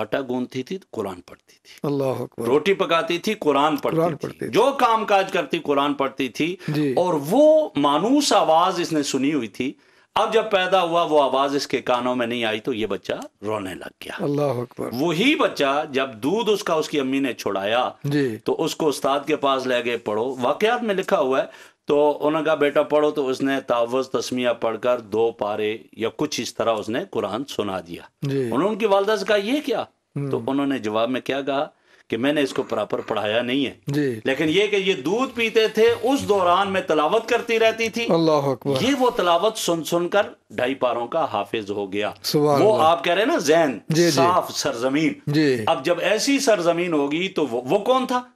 आटा गूंथती थी तो कुरान पढ़ती थी अल्लाह रोटी पकाती थी कुरान पढ़ती, कुरान पढ़ती थी।, थी जो काम काज करती कुरान पढ़ती थी और वो मानूस आवाज इसने सुनी हुई थी अब जब पैदा हुआ वो आवाज इसके कानों में नहीं आई तो ये बच्चा रोने लग गया अल्लाह अकबर वही बच्चा जब दूध उसका उसकी अम्मी ने छुड़ाया जी तो उसको उस्ताद के पास ले गए पढ़ो वाकयात में लिखा हुआ है तो उन्होंने कहा बेटा पढ़ो तो उसने तावज तस्मिया पढ़कर दो पारे या कुछ इस तरह उसने कुरान सुना दिया उन्होंने उनकी वालदा से कहा यह क्या हम्म। तो उन्होंने जवाब में क्या कहा कि मैंने इसको प्रॉपर पढ़ाया नहीं है लेकिन ये कि ये दूध पीते थे उस दौरान मैं तलावत करती रहती थी अल्लाह ये वो तलावत सुन सुनकर ढाई पारों का हाफिज हो गया वो आप कह रहे हैं ना जैन साफ सरजमीन अब जब ऐसी सरजमीन होगी तो वो, वो कौन था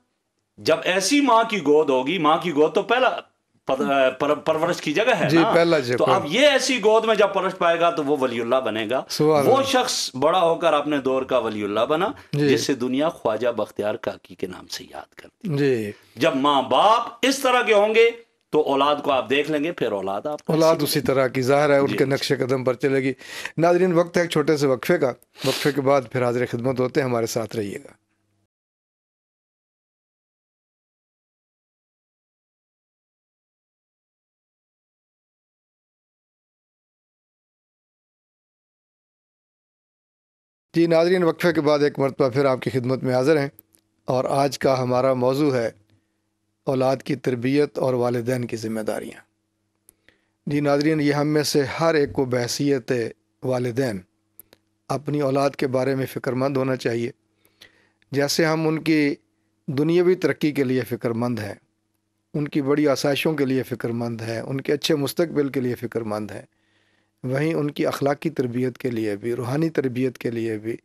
जब ऐसी माँ की गोद होगी माँ की गोद तो पहला पर, परवरिश की जगह है जी, ना? पहला जी, तो अब ये ऐसी गोद में जब परवरिश पाएगा तो वो वलीउल्ला बनेगा वो शख्स बड़ा होकर अपने दौर का वलीउल्ला बना जिसे दुनिया ख्वाजा बख्तियार काकी के नाम से याद करती जी जब माँ बाप इस तरह के होंगे तो औलाद को आप देख लेंगे फिर औलाद आप औलाद उसी तरह की जाहिर है उनके नक्शे कदम पर चलेगी नाजरीन वक्त है एक छोटे से वक्फे का वक्फे के बाद फिर हाजिर खिदमत होते हैं हमारे साथ रहिएगा जी नाजरीन वक्फे के बाद एक मरतबा फिर आपकी खिदमत में हाज़िर हैं और आज का हमारा मौजू है औलाद की तरबियत और वालदेन की ज़िम्मेदारियाँ जी नाजरीन ये हम में से हर एक को बहसीत वालदेन अपनी औलाद के बारे में फ़िक्रमंद होना चाहिए जैसे हम उनकी दुनियावी तरक्की के लिए फ़िक्रमंद हैं उनकी बड़ी आसाइशों के लिए फ़िक्रमंद हैं उनके अच्छे मुस्तबिल के लिए फ़िक्रमंद हैं वहीं उनकी अखलाक तरबियत के लिए भी रूहानी तरबियत के लिए भी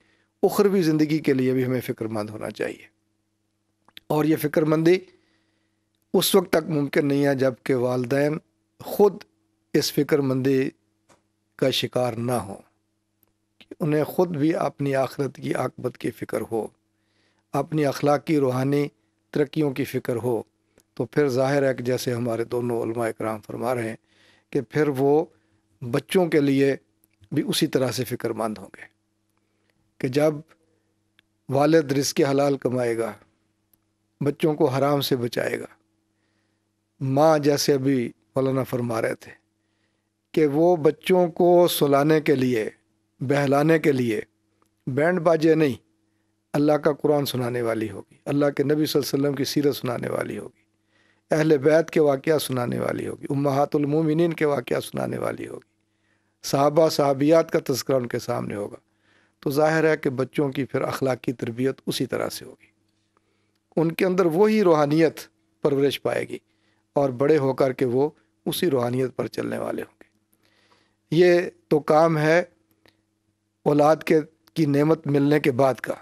उखरवी ज़िंदगी के लिए भी हमें फ़िक्रमंद होना चाहिए और ये फ़िक्रमंदी उस वक्त तक मुमकिन नहीं है जबकि वालदे ख़ुद इस फ़िक्रमंदी का शिकार ना हो उन्हें ख़ुद भी अपनी आखरत की आकबत की फ़िक्र हो अपनी अखलाकी रूहानी तरक्यों की फ़िक्र हो तो फिर ज़ाहिर है कि जैसे हमारे दोनों कराम फरमा रहे हैं कि फिर वो बच्चों के लिए भी उसी तरह से फ़िक्रमंद होंगे कि जब वालद रिस्क हलाल कमाएगा बच्चों को हराम से बचाएगा माँ जैसे अभी मौलाना फरमा रहे थे कि वो बच्चों को सुलाने के लिए बहलाने के लिए बैंड बाजे नहीं अल्लाह का कुरान सुनाने वाली होगी अल्लाह के नबी वसल्लम की सीरत सुनाने वाली होगी अहल बैत के वाक़ सुनाने वाली होगी उम्मातुलमोमिन के वाक़ सुनाने वाली होगी सहाबा साहबियात का तस्कर उनके सामने होगा तो जाहिर है कि बच्चों की फिर अखलाकी तरबियत उसी तरह से होगी उनके अंदर वही रूहानियत परवरिश पाएगी और बड़े होकर के वो उसी रूहानियत पर चलने वाले होंगे ये तो काम है औलाद के की नेमत मिलने के बाद का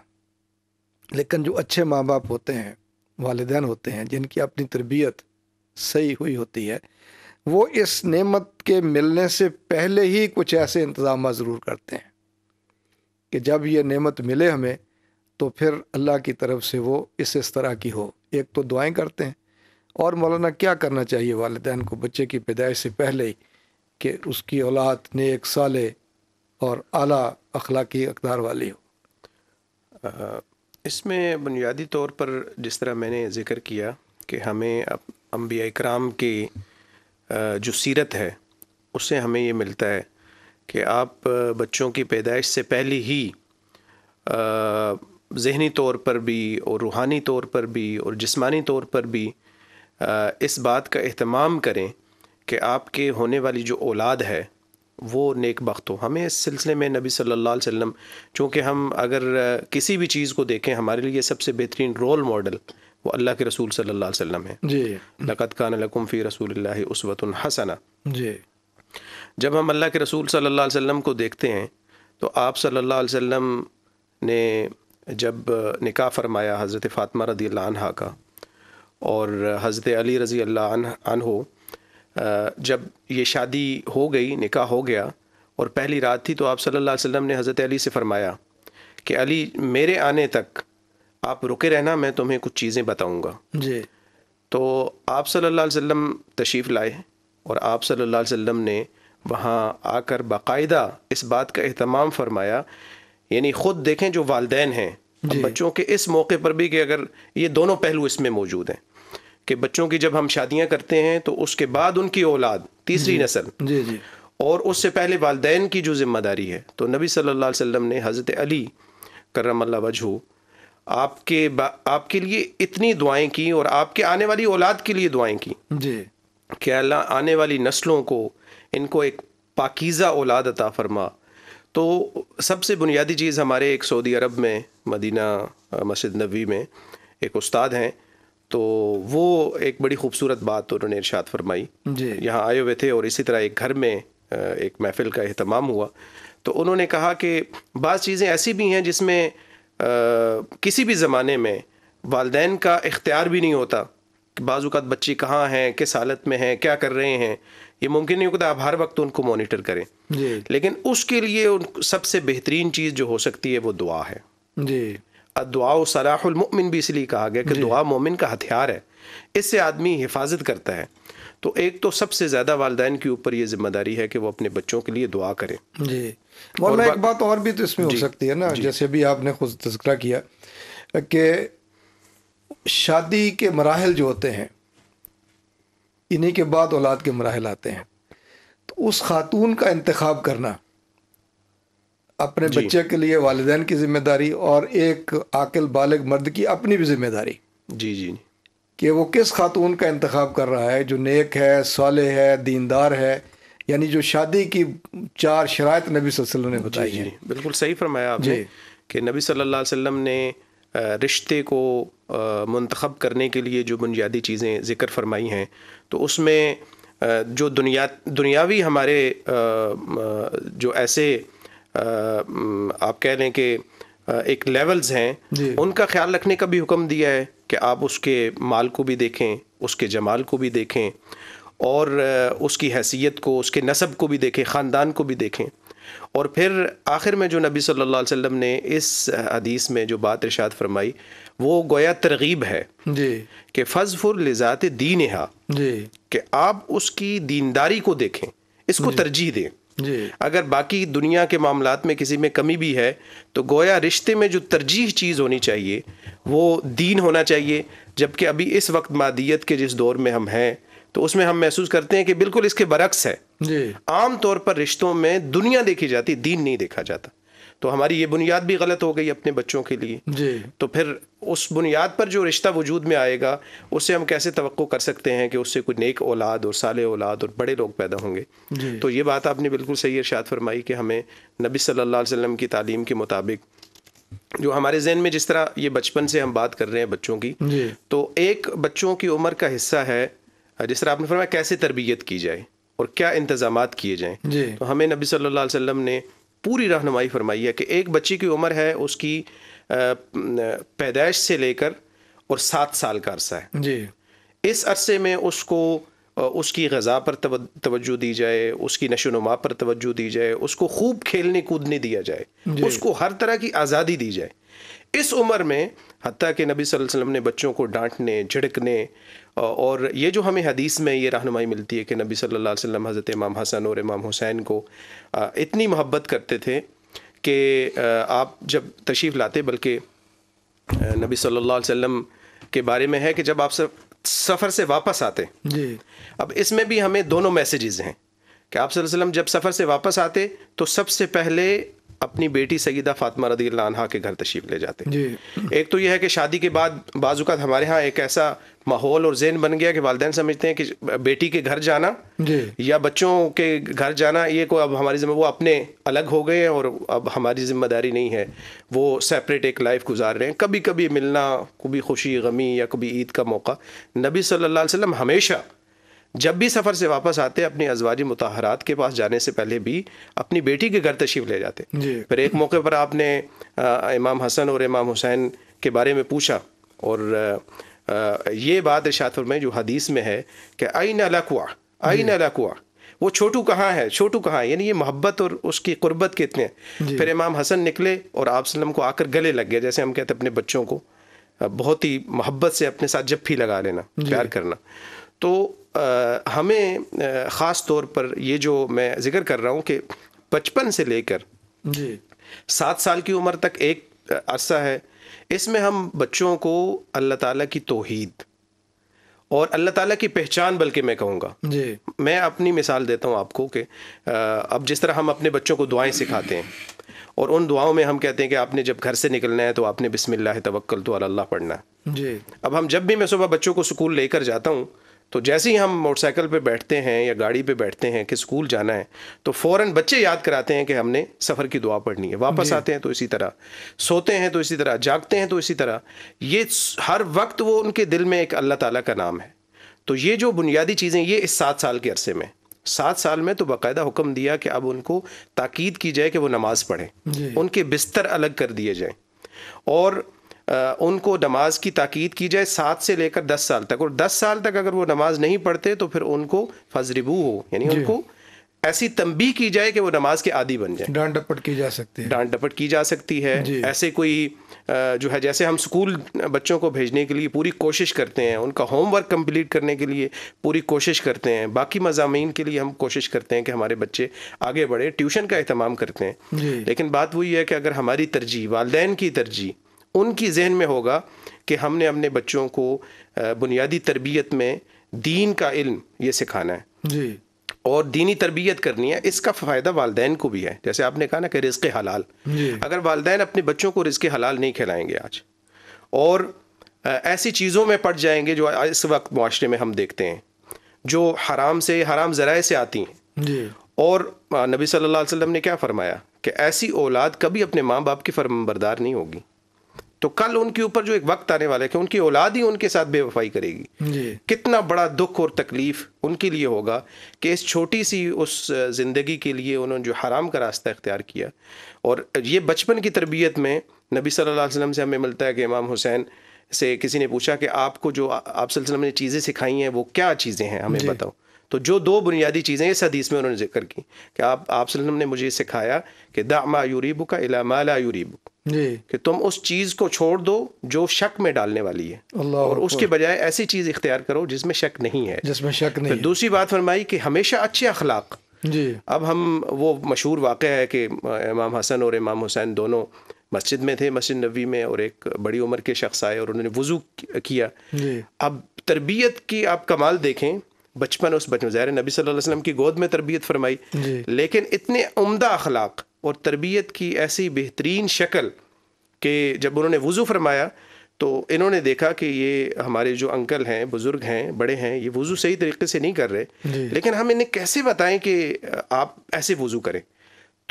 लेकिन जो अच्छे माँ बाप होते हैं वालदेन होते हैं जिनकी अपनी तरबियत सही हुई होती है वो इस नेमत के मिलने से पहले ही कुछ ऐसे इंतज़ाम ज़रूर करते हैं कि जब ये नेमत मिले हमें तो फिर अल्लाह की तरफ से वो इस इस तरह की हो एक तो दुआएं करते हैं और मौलाना क्या करना चाहिए वालदान को बच्चे की पैदाइश से पहले ही कि उसकी औलाद नेक साले और अली अखलाकी अकदार वाली हो इसमें बुनियादी तौर पर जिस तरह मैंने ज़िक्र किया कि हमें अब अम्बिया इक्राम की जो सीरत है उससे हमें ये मिलता है कि आप बच्चों की पैदाइश से पहले ही जहनी तौर पर भी और रूहानी तौर पर भी और जिस्मानी तौर पर भी इस बात का अहतमाम करें कि आपके होने वाली जो औलाद है वो नेक बख्त हो हमें इस सिलसिले में नबी सल्लल्लाहु अलैहि वसल्लम चूँकि हम अगर किसी भी चीज़ को देखें हमारे लिए सबसे बेहतरीन रोल मॉडल वो अल्लाह के रसूल सल्लल्लाहु अलैहि वसल्लम है जी लकत कान लकुम फ़ी रसूल उसवतुन हसना जी जब हम अल्लाह के रसूल सल्लल्लाहु अलैहि वसल्लम को देखते हैं तो आप सल्लल्लाहु अलैहि वसल्लम ने जब निकाह फरमाया हज़रत फ़ातिमा रजी अल्लाह का और हज़रत अली रज़ी अल्लाह हो जब ये शादी हो गई निकाह हो गया और पहली रात थी तो आप सल्लल्लाहु अलैहि वसल्लम ने हज़रत अली से फ़रमाया कि अली मेरे आने तक आप रुके रहना मैं तुम्हें कुछ चीज़ें बताऊँगा जी तो आप सल्लल्लाहु अलैहि वसल्लम तशरीफ़ लाए और आप सल्लल्लाहु अलैहि वसल्लम ने वहाँ आकर बाकायदा इस बात का अहतमाम फरमाया यानी ख़ुद देखें जो वालदेन हैं बच्चों के इस मौके पर भी कि अगर ये दोनों पहलू इसमें मौजूद हैं कि बच्चों की जब हम शादियाँ करते हैं तो उसके बाद उनकी औलाद तीसरी नस्ल जी जी और उससे पहले वालदेन की जो ज़िम्मेदारी है तो नबी सल्लल्लाहु अलैहि वसल्लम ने हज़रत अली करम वजहू आपके आपके लिए इतनी दुआएं की और आपके आने वाली औलाद के लिए दुआएं की जी कि अल्लाह आने वाली नस्लों को इनको एक पाकिज़ा औलाद अता फरमा तो सबसे बुनियादी चीज़ हमारे एक सऊदी अरब में मदीना मस्जिद नबी में एक उस्ताद हैं तो वो एक बड़ी खूबसूरत बात उन्होंने इर्शाद फरमाई जी यहाँ आए हुए थे और इसी तरह एक घर में एक महफिल का अहतमाम हुआ तो उन्होंने कहा कि बाज़ चीज़ें ऐसी भी हैं जिसमें किसी भी ज़माने में वालदेन का इख्तियार भी नहीं होता कि बाज़ात बच्चे कहाँ हैं किस हालत में हैं क्या कर रहे हैं ये मुमकिन नहीं होता आप हर वक्त उनको मोनिटर करें जी लेकिन उसके लिए उन सबसे बेहतरीन चीज़ जो हो सकती है वो दुआ है जी दुआ सलाहुलमिन भी इसलिए कहा गया कि दुआ मोमिन का हथियार है इससे आदमी हिफाजत करता है तो एक तो सबसे ज़्यादा वालदेन के ऊपर ये जिम्मेदारी है कि वो अपने बच्चों के लिए दुआ करें जी और, मैं एक बात और भी तो इसमें हो सकती है ना जैसे अभी आपने खुद तस्करा किया कि शादी के मराहल जो होते हैं इन्हीं के बाद औलाद के मराहल आते हैं तो उस खातून का इंतखब करना अपने बच्चे के लिए वालदेन की जिम्मेदारी और एक आकल बालग मर्द की अपनी भी जिम्मेदारी जी जी कि वो किस खातून का इंतखब कर रहा है जो नेक है साले है दीनदार है यानी जो शादी की चार शरात नबी वसल्लम ने बताई है बिल्कुल सही फरमाया आपने कि नबी सल्लल्लाहु अलैहि वसल्लम ने रिश्ते को मंतखब करने के लिए जो बुनियादी चीज़ें ज़िक्र फरमाई हैं तो उसमें जो दुनिया दुनियावी हमारे जो ऐसे आप कह लें कि एक लेवल्स हैं उनका ख्याल रखने का भी हुक्म दिया है कि आप उसके माल को भी देखें उसके जमाल को भी देखें और उसकी हैसियत को उसके नसब को भी देखें ख़ानदान को भी देखें और फिर आखिर में जो नबी सल्लल्लाहु अलैहि वसल्लम ने इस हदीस में जो बात इर्शाद फरमाई वो गोया तरगीब है जी कि फ़ज़फ़ुर लिजात दीन हा जी कि आप उसकी दीनदारी को देखें इसको तरजीह दें अगर बाकी दुनिया के मामला में किसी में कमी भी है तो गोया रिश्ते में जो तरजीह चीज़ होनी चाहिए वो दीन होना चाहिए जबकि अभी इस वक्त मादियत के जिस दौर में हम हैं तो उसमें हम महसूस करते हैं कि बिल्कुल इसके बरक्स है आम तौर पर रिश्तों में दुनिया देखी जाती दीन नहीं देखा जाता तो हमारी ये बुनियाद भी गलत हो गई अपने बच्चों के लिए जी तो फिर उस बुनियाद पर जो रिश्ता वजूद में आएगा उससे हम कैसे तो कर सकते हैं कि उससे कोई नेक औलाद और साले औलाद और बड़े लोग पैदा होंगे तो ये बात आपने बिल्कुल सही इर्शाद फरमाई कि हमें नबी सल्लल्लाहु अलैहि वसल्लम की तालीम के मुताबिक जो हमारे जहन में जिस तरह ये बचपन से हम बात कर रहे हैं बच्चों की तो एक बच्चों की उम्र का हिस्सा है जिस तरह आपने फरमाया कैसे तरबियत की जाए और क्या इंतजाम किए जाएँ तो हमें नबी सल्ला वसम ने पूरी रहनमाई फरमाई है कि एक बच्ची की उम्र है उसकी पैदाइश से लेकर और सात साल का अरसा है जी इस अरसे में उसको उसकी गज़ा पर तोज्जो दी जाए उसकी नशो नुमा पर तोज्जो दी जाए उसको खूब खेलने कूदने दिया जाए उसको हर तरह की आज़ादी दी जाए इस उम्र में हती कि नबी वसल्लम ने बच्चों को डांटने झिड़कने और ये जो हमें हदीस में ये रहनुमाई मिलती है कि नबी सल्ला वसम हज़रत इमाम हसन और इमाम हुसैन को इतनी मोहब्बत करते थे कि आप जब तशीफ़ लाते बल्कि नबी सल्ला वसम के बारे में है कि जब आप सब सफ़र से वापस आते जी अब इसमें भी हमें दोनों मैसेजेस हैं कि आप वसल्लम जब सफ़र से वापस आते तो सबसे पहले अपनी बेटी सईदा फातमा रदी अनहा के घर तशीफ ले जाते हैं एक तो यह है कि शादी के बाद बाजूकात हमारे यहाँ एक ऐसा माहौल और जेन बन गया कि वालदेन समझते हैं कि बेटी के घर जाना या बच्चों के घर जाना ये को अब हमारी जिम्मे वो अपने अलग हो गए हैं और अब हमारी जिम्मेदारी नहीं है वो सेपरेट एक लाइफ गुजार रहे हैं कभी कभी मिलना कभी खुशी गमी या कभी ईद का मौका नबी सल्ला वसम हमेशा जब भी सफ़र से वापस आते अपनी अजवाजी मुताहरात के पास जाने से पहले भी अपनी बेटी के घर तशीफ ले जाते फिर एक मौके पर आपने आ, इमाम हसन और इमाम हुसैन के बारे में पूछा और आ, ये बात इर्शाद में जो हदीस में है कि आइन अलकुआ आइन अलकुआ वो छोटू कहाँ है छोटू कहाँ है यानी ये मोहब्बत और उसकी कुर्बत कितने फिर इमाम हसन निकले और आप सलम को आकर गले लग गए जैसे हम कहते अपने बच्चों को बहुत ही मोहब्बत से अपने साथ जफ्फी लगा लेना प्यार करना तो हमें ख़ास तौर पर ये जो मैं ज़िक्र कर रहा हूँ कि बचपन से लेकर जी सात साल की उम्र तक एक अरसा है इसमें हम बच्चों को अल्लाह ताला की तोहीद और अल्लाह ताला की पहचान बल्कि मैं कहूँगा जी मैं अपनी मिसाल देता हूँ आपको कि अब जिस तरह हम अपने बच्चों को दुआएं सिखाते हैं और उन दुआओं में हम कहते हैं कि आपने जब घर से निकलना है तो आपने बिस्मिल्लाह तवक्कल तो अल्लाह पढ़ना है जी अब हम जब भी मैं सुबह बच्चों को स्कूल लेकर जाता हूँ तो जैसे ही हम मोटरसाइकिल पे बैठते हैं या गाड़ी पे बैठते हैं कि स्कूल जाना है तो फ़ौर बच्चे याद कराते हैं कि हमने सफ़र की दुआ पढ़नी है वापस आते हैं तो इसी तरह सोते हैं तो इसी तरह जागते हैं तो इसी तरह ये हर वक्त वो उनके दिल में एक अल्लाह ताला का नाम है तो ये जो बुनियादी चीज़ें ये इस सात साल के अरसे में सात साल में तो बाकायदा हुक्म दिया कि अब उनको ताकीद की जाए कि वो नमाज़ पढ़ें उनके बिस्तर अलग कर दिए जाएँ और उनको नमाज की ताकीद की जाए सात से लेकर दस साल तक और दस साल तक अगर वो नमाज नहीं पढ़ते तो फिर उनको फजरिबू हो यानी उनको ऐसी तंबी की जाए कि वो नमाज के आदि बन जाए डांट डपट की जा सकती है डांट डपट की जा सकती है ऐसे कोई जो है जैसे हम स्कूल बच्चों को भेजने के लिए पूरी कोशिश करते हैं उनका होमवर्क कंप्लीट करने के लिए पूरी कोशिश करते हैं बाकी मजामी के लिए हम कोशिश करते हैं कि हमारे बच्चे आगे बढ़े ट्यूशन का अहतमाम करते हैं लेकिन बात वही है कि अगर हमारी तरजीह वालदेन की तरजीह उनकी जहन में होगा कि हमने अपने बच्चों को बुनियादी तरबियत में दीन का इल्म ये सिखाना है जी और दीनी तरबियत करनी है इसका फ़ायदा वालदेन को भी है जैसे आपने कहा ना कि रिज़ हलाल अगर वालदेन अपने बच्चों को रिज़ हलाल नहीं खिलाएंगे आज और ऐसी चीज़ों में पड़ जाएंगे जो इस वक्त माशरे में हम देखते हैं जो हराम से हराम जराए से आती हैं और नबी सल्लल्लाहु अलैहि वसल्लम ने क्या फ़रमाया कि ऐसी औलाद कभी अपने माँ बाप की फरमबरदार नहीं होगी तो कल उनके ऊपर जो एक वक्त आने वाला है कि उनकी औलाद ही उनके साथ बेवफाई करेगी कितना बड़ा दुख और तकलीफ उनके लिए होगा कि इस छोटी सी उस ज़िंदगी के लिए उन्होंने जो हराम का रास्ता इख्तियार किया और ये बचपन की तरबियत में नबी सल्लल्लाहु अलैहि वसल्लम से हमें मिलता है कि इमाम हुसैन से किसी ने पूछा कि आपको जो आप वसल्लम ने चीज़ें सिखाई हैं वो क्या चीज़ें हैं हमें बताओ तो जो दो बुनियादी चीज़ें इस हदीस में उन्होंने जिक्र की कि आप आप ने मुझे सिखाया कि दामा यूरीबू का इला माला कि तुम उस चीज़ को छोड़ दो जो शक में डालने वाली है और उसके बजाय ऐसी चीज़ इख्तियार करो जिसमें शक नहीं है जिसमें शक नहीं दूसरी बात फरमाई कि हमेशा अच्छे अखलाक जी अब हम वो मशहूर वाक़ है कि इमाम हसन और इमाम हुसैन दोनों मस्जिद में थे मस्जिद नबी में और एक बड़ी उम्र के शख्स आए और उन्होंने वज़ू किया अब तरबियत की आप कमाल देखें बचपन उस बचपन ज़ाहिर नबी सल्लल्लाहु अलैहि वसल्लम की गोद में तरबियत फरमाई लेकिन इतने उम्दा अखलाक और तरबियत की ऐसी बेहतरीन शक्ल कि जब उन्होंने वज़ू फरमाया तो इन्होंने देखा कि ये हमारे जो अंकल हैं बुज़ुर्ग हैं बड़े हैं ये वज़ू सही तरीके से नहीं कर रहे लेकिन हम इन्हें कैसे बताएं कि आप ऐसे वज़ू करें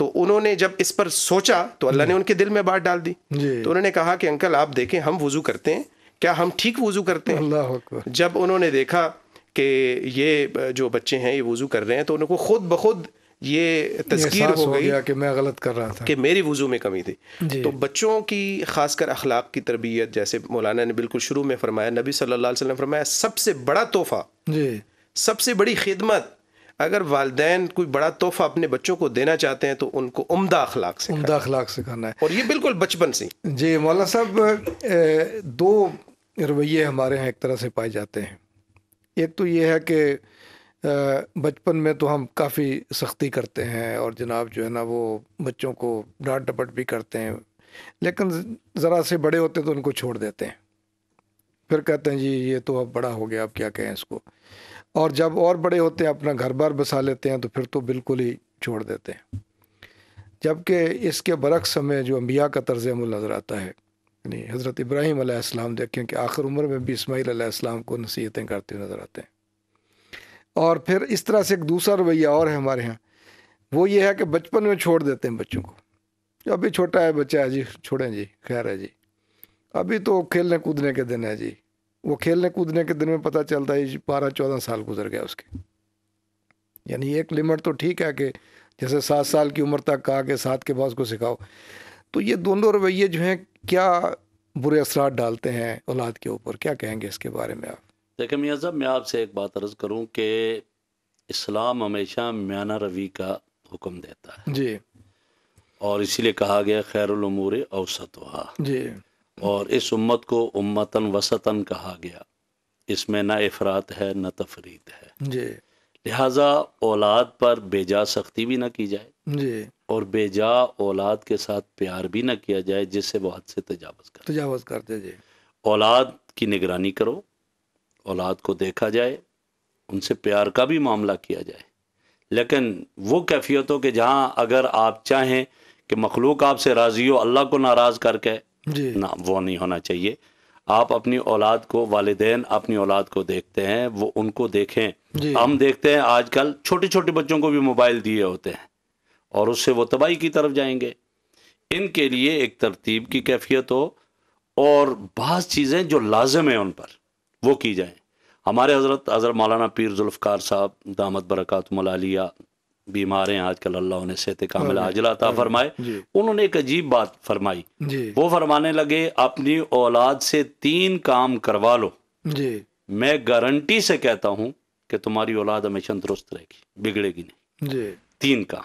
तो उन्होंने जब इस पर सोचा तो अल्लाह ने उनके दिल में बात डाल दी तो उन्होंने कहा कि अंकल आप देखें हम वज़ू करते हैं क्या हम ठीक वज़ू करते हैं जब उन्होंने देखा कि ये जो बच्चे हैं ये वज़ू कर रहे हैं तो उनको खुद ब खुद ये तस्कीर हो गई कि मैं गलत कर रहा था कि मेरी वज़ू में कमी थी तो बच्चों की खासकर अखलाक की तरबियत जैसे मौलाना ने बिल्कुल शुरू में फरमाया नबी सल्लल्लाहु अलैहि वसल्लम फरमाया सबसे बड़ा तोहफ़ा जी सबसे बड़ी खिदमत अगर वालदेन कोई बड़ा तोहफा अपने बच्चों को देना चाहते हैं तो उनको उम्दा अखलाक से उम्दा अखलाक सिखाना है और ये बिल्कुल बचपन से जी मौला साहब दो रवैये हमारे यहाँ एक तरह से पाए जाते हैं एक तो ये है कि बचपन में तो हम काफ़ी सख्ती करते हैं और जनाब जो है ना वो बच्चों को डांट डपट भी करते हैं लेकिन ज़रा से बड़े होते तो उनको छोड़ देते हैं फिर कहते हैं जी ये तो अब बड़ा हो गया अब क्या कहें इसको और जब और बड़े होते हैं अपना घर बार बसा लेते हैं तो फिर तो बिल्कुल ही छोड़ देते हैं जबकि इसके बरक्स हमें जो अम्बिया का तर्ज अमल नज़र आता है यानी हज़रत इब्राहिम आसमाम देखें क्योंकि आखिर उम्र में भी इसमाईल आसमाम को नसीहतें करते हुए नज़र आते हैं और फिर इस तरह से एक दूसरा रवैया और है हमारे यहाँ वो ये है कि बचपन में छोड़ देते हैं बच्चों को जो अभी छोटा है बच्चा है जी छोड़ें जी खैर है जी अभी तो खेलने कूदने के दिन है जी वो खेलने कूदने के दिन में पता चलता है बारह चौदह साल गुजर गया उसके यानी एक लिमिट तो ठीक है कि जैसे सात साल की उम्र तक कहा कि सात के बाद उसको सिखाओ तो ये दोनों रवैये जो हैं क्या बुरे असरात डालते हैं औलाद के ऊपर क्या कहेंगे इसके बारे में आप देखिए मियाँ साहब मैं आपसे एक बात अर्ज़ करूँ कि इस्लाम हमेशा म्याना रवि का हुक्म देता है जी और इसीलिए कहा गया खैरमूर अवसत जी और इस उम्मत को उम्मतन वसतन कहा गया इसमें ना अफरात है ना तफरीत है जी लिहाजा औलाद पर बेजा सख्ती भी ना की जाए जी और बेजा औलाद के साथ प्यार भी ना किया जाए जिससे वो हद से तजावज़ कर तजावज़ करते जी औलाद की निगरानी करो औलाद को देखा जाए उनसे प्यार का भी मामला किया जाए लेकिन वो कैफियत हो कि जहाँ अगर आप चाहें कि मखलूक आपसे राज़ी हो अल्लाह को नाराज़ करके ना वो नहीं होना चाहिए आप अपनी औलाद को वालदेन अपनी औलाद को देखते हैं वो उनको देखें हम देखते हैं आजकल छोटे छोटे बच्चों को भी मोबाइल दिए होते हैं और उससे वो तबाही की तरफ जाएंगे इनके लिए एक तरतीब की कैफियत हो और बाज़ चीज़ें जो लाजम है उन पर वो की जाएँ हमारे हजरत अजर मौलाना पीर जुल्फ़ार साहब दामद बरकत मलालिया बीमार हैं आजकल अल्लाह उन्हें सेहत कामिल आजला फरमाए उन्होंने एक अजीब बात फरमाई वो फरमाने लगे अपनी औलाद से तीन काम करवा लो जी मैं गारंटी से कहता हूँ कि तुम्हारी औलाद हमेशा दुरुस्त रहेगी बिगड़ेगी नहीं जी तीन काम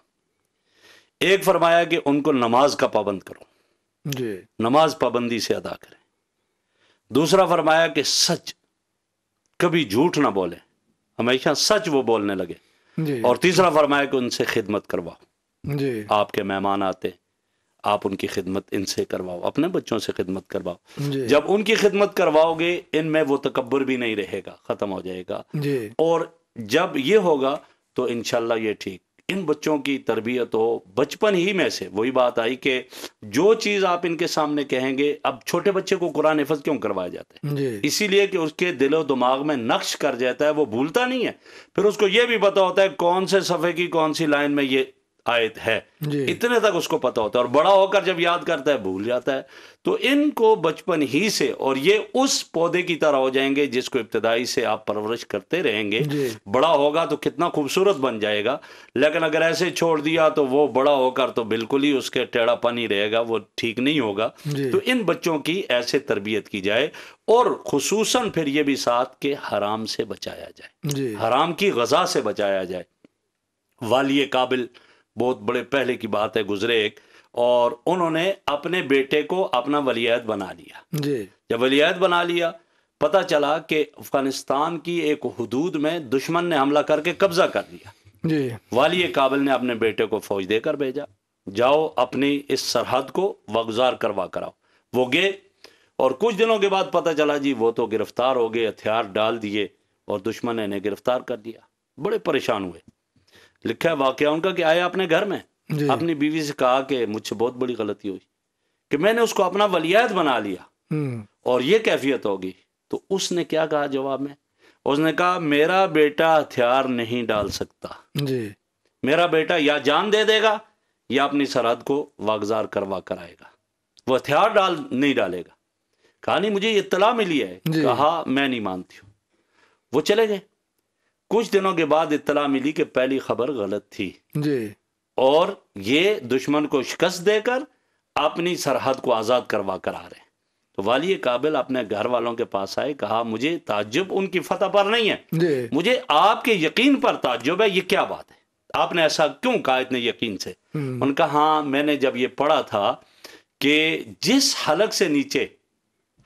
एक फरमाया कि उनको नमाज का पाबंद करो जी नमाज पाबंदी से अदा करें दूसरा फरमाया कि सच कभी झूठ ना बोले हमेशा सच वो बोलने लगे और तीसरा फरमाया कि उनसे खिदमत करवाओ जी आपके मेहमान आते आप उनकी खिदमत इनसे करवाओ अपने बच्चों से खिदमत करवाओ जब उनकी खिदमत करवाओगे इनमें वो तकबर भी नहीं रहेगा ख़त्म हो जाएगा और जब ये होगा तो इनशाला ये ठीक इन बच्चों की तरबियत हो बचपन ही में से वही बात आई कि जो चीज़ आप इनके सामने कहेंगे अब छोटे बच्चे को कुरान हिफज क्यों करवाया जाता है इसीलिए कि उसके दिलो दिमाग में नक्श कर जाता है वो भूलता नहीं है फिर उसको ये भी पता होता है कौन से सफ़े की कौन सी लाइन में ये आयत है इतने तक उसको पता होता है और बड़ा होकर जब याद करता है भूल जाता है तो इनको बचपन ही से और ये उस पौधे की तरह हो जाएंगे जिसको इब्तदाई से आप परवरिश करते रहेंगे बड़ा होगा तो कितना खूबसूरत बन जाएगा लेकिन अगर ऐसे छोड़ दिया तो वो बड़ा होकर तो बिल्कुल ही उसके टेढ़ापन ही रहेगा वो ठीक नहीं होगा तो इन बच्चों की ऐसे तरबियत की जाए और खसूस फिर ये भी साथ के हराम से बचाया जाए हराम की गजा से बचाया जाए वाली काबिल बहुत बड़े पहले की बात है गुजरे एक और उन्होंने अपने बेटे को अपना वलियात बना लिया जी जब वलियात बना लिया पता चला कि अफगानिस्तान की एक हदूद में दुश्मन ने हमला करके कब्जा कर लिया जी वाली काबिल ने अपने बेटे को फौज देकर भेजा जाओ अपनी इस सरहद को वगजार करवा कराओ वो गए और कुछ दिनों के बाद पता चला जी वो तो गिरफ्तार हो गए हथियार डाल दिए और दुश्मन ने गिरफ्तार कर दिया बड़े परेशान हुए लिखा है वाक्य उनका कि आया अपने घर में अपनी बीवी से कहा कि मुझसे बहुत बड़ी गलती हुई कि मैंने उसको अपना वलियात बना लिया हम्म। और ये कैफियत होगी तो उसने क्या कहा जवाब में उसने कहा मेरा बेटा हथियार नहीं डाल सकता जी मेरा बेटा या जान दे देगा या अपनी सरहद को वागजार करवा कर आएगा वो हथियार डाल नहीं डालेगा कहा नहीं मुझे इतला मिली है कहा मैं नहीं मानती हूं वो चले गए कुछ दिनों के बाद इतला मिली कि पहली खबर गलत थी जी और ये दुश्मन को शिकस्त देकर अपनी सरहद को आज़ाद करवा कर आ रहे तो वाली काबिल अपने घर वालों के पास आए कहा मुझे ताजुब उनकी फतह पर नहीं है मुझे आपके यकीन पर ताजुब है ये क्या बात है आपने ऐसा क्यों कहा इतने यकीन से हम्म। उनका हाँ मैंने जब ये पढ़ा था कि जिस हलक से नीचे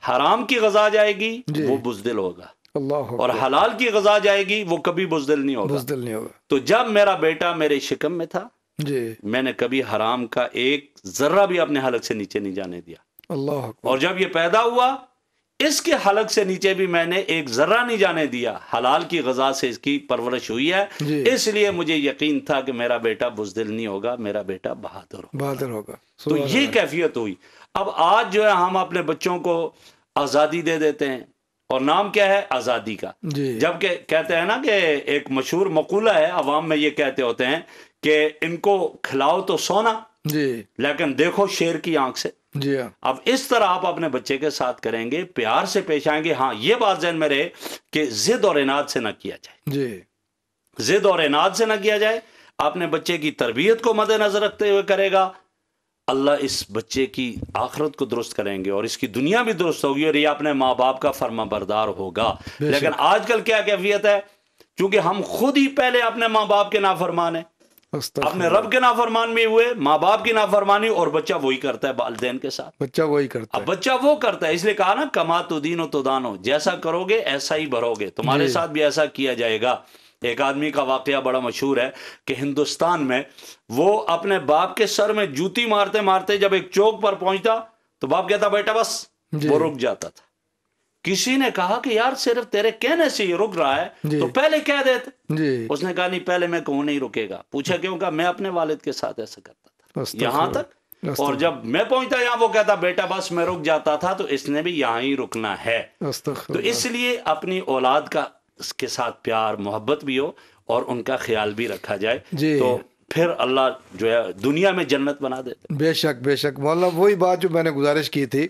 हराम की गजा जाएगी वो बुजदिल होगा और हलाल की गजा जाएगी वो कभी बुजदिल नहीं होगा बुजदिल नहीं होगा तो जब मेरा बेटा मेरे शिकम में था जी मैंने कभी हराम का एक जर्रा भी अपने हलक से नीचे नहीं जाने दिया अल्लाह और जब ये पैदा हुआ इसके हलक से नीचे भी मैंने एक जर्रा नहीं जाने दिया हलाल की गजा से इसकी परवरिश हुई है इसलिए मुझे यकीन था कि मेरा बेटा बुजदिल नहीं होगा मेरा बेटा बहादुर हो बहादुर होगा तो ये कैफियत हुई अब आज जो है हम अपने बच्चों को आज़ादी दे देते हैं और नाम क्या है आज़ादी का जबकि कहते हैं ना कि एक मशहूर मकूला है अवाम में ये कहते होते हैं कि इनको खिलाओ तो सोना जी लेकिन देखो शेर की आंख से जी हाँ। अब इस तरह आप अपने बच्चे के साथ करेंगे प्यार से पेश आएंगे हाँ ये बात जहन में रहे कि जिद और इनाद से ना किया जाए जिद और इनाद से ना किया जाए अपने बच्चे की तरबियत को मद्देनजर रखते हुए करेगा अल्लाह इस बच्चे की आखरत को दुरुस्त करेंगे और इसकी दुनिया भी दुरुस्त होगी और ये अपने माँ बाप का फर्मा बरदार होगा लेकिन आजकल क्या कैफियत है क्योंकि हम खुद ही पहले अपने माँ बाप के नाफरमान हैं अपने रब के नाफरमान भी हुए माँ बाप की नाफरमानी और बच्चा वही करता है बालदेन के साथ बच्चा वही करता है अब बच्चा वो करता है इसलिए कहा ना कमा तो दीनो तो दानो जैसा करोगे ऐसा ही भरोगे तुम्हारे साथ भी ऐसा किया जाएगा एक आदमी का वाक़ बड़ा मशहूर है कि हिंदुस्तान में वो अपने बाप के सर में जूती मारते मारते जब एक चौक पर पहुंचता तो बाप कहता बेटा बस वो रुक जाता था किसी ने कहा कि यार सिर्फ तेरे कहने से ये रुक रहा है तो पहले कह देते उसने कहा नहीं पहले मैं कहूँ नहीं रुकेगा पूछा क्यों कहा मैं अपने वालिद के साथ ऐसा करता था तो यहां तक और तो। जब मैं पहुंचता यहां वो कहता बेटा बस मैं रुक जाता था तो इसने भी यहां ही रुकना है तो, तो इसलिए अपनी औलाद का के साथ प्यार मोहब्बत भी हो और उनका ख्याल भी रखा जाए तो फिर अल्लाह जो है दुनिया में जन्नत बना दे बेशक बेशक मौलाना वही बात जो मैंने गुजारिश की थी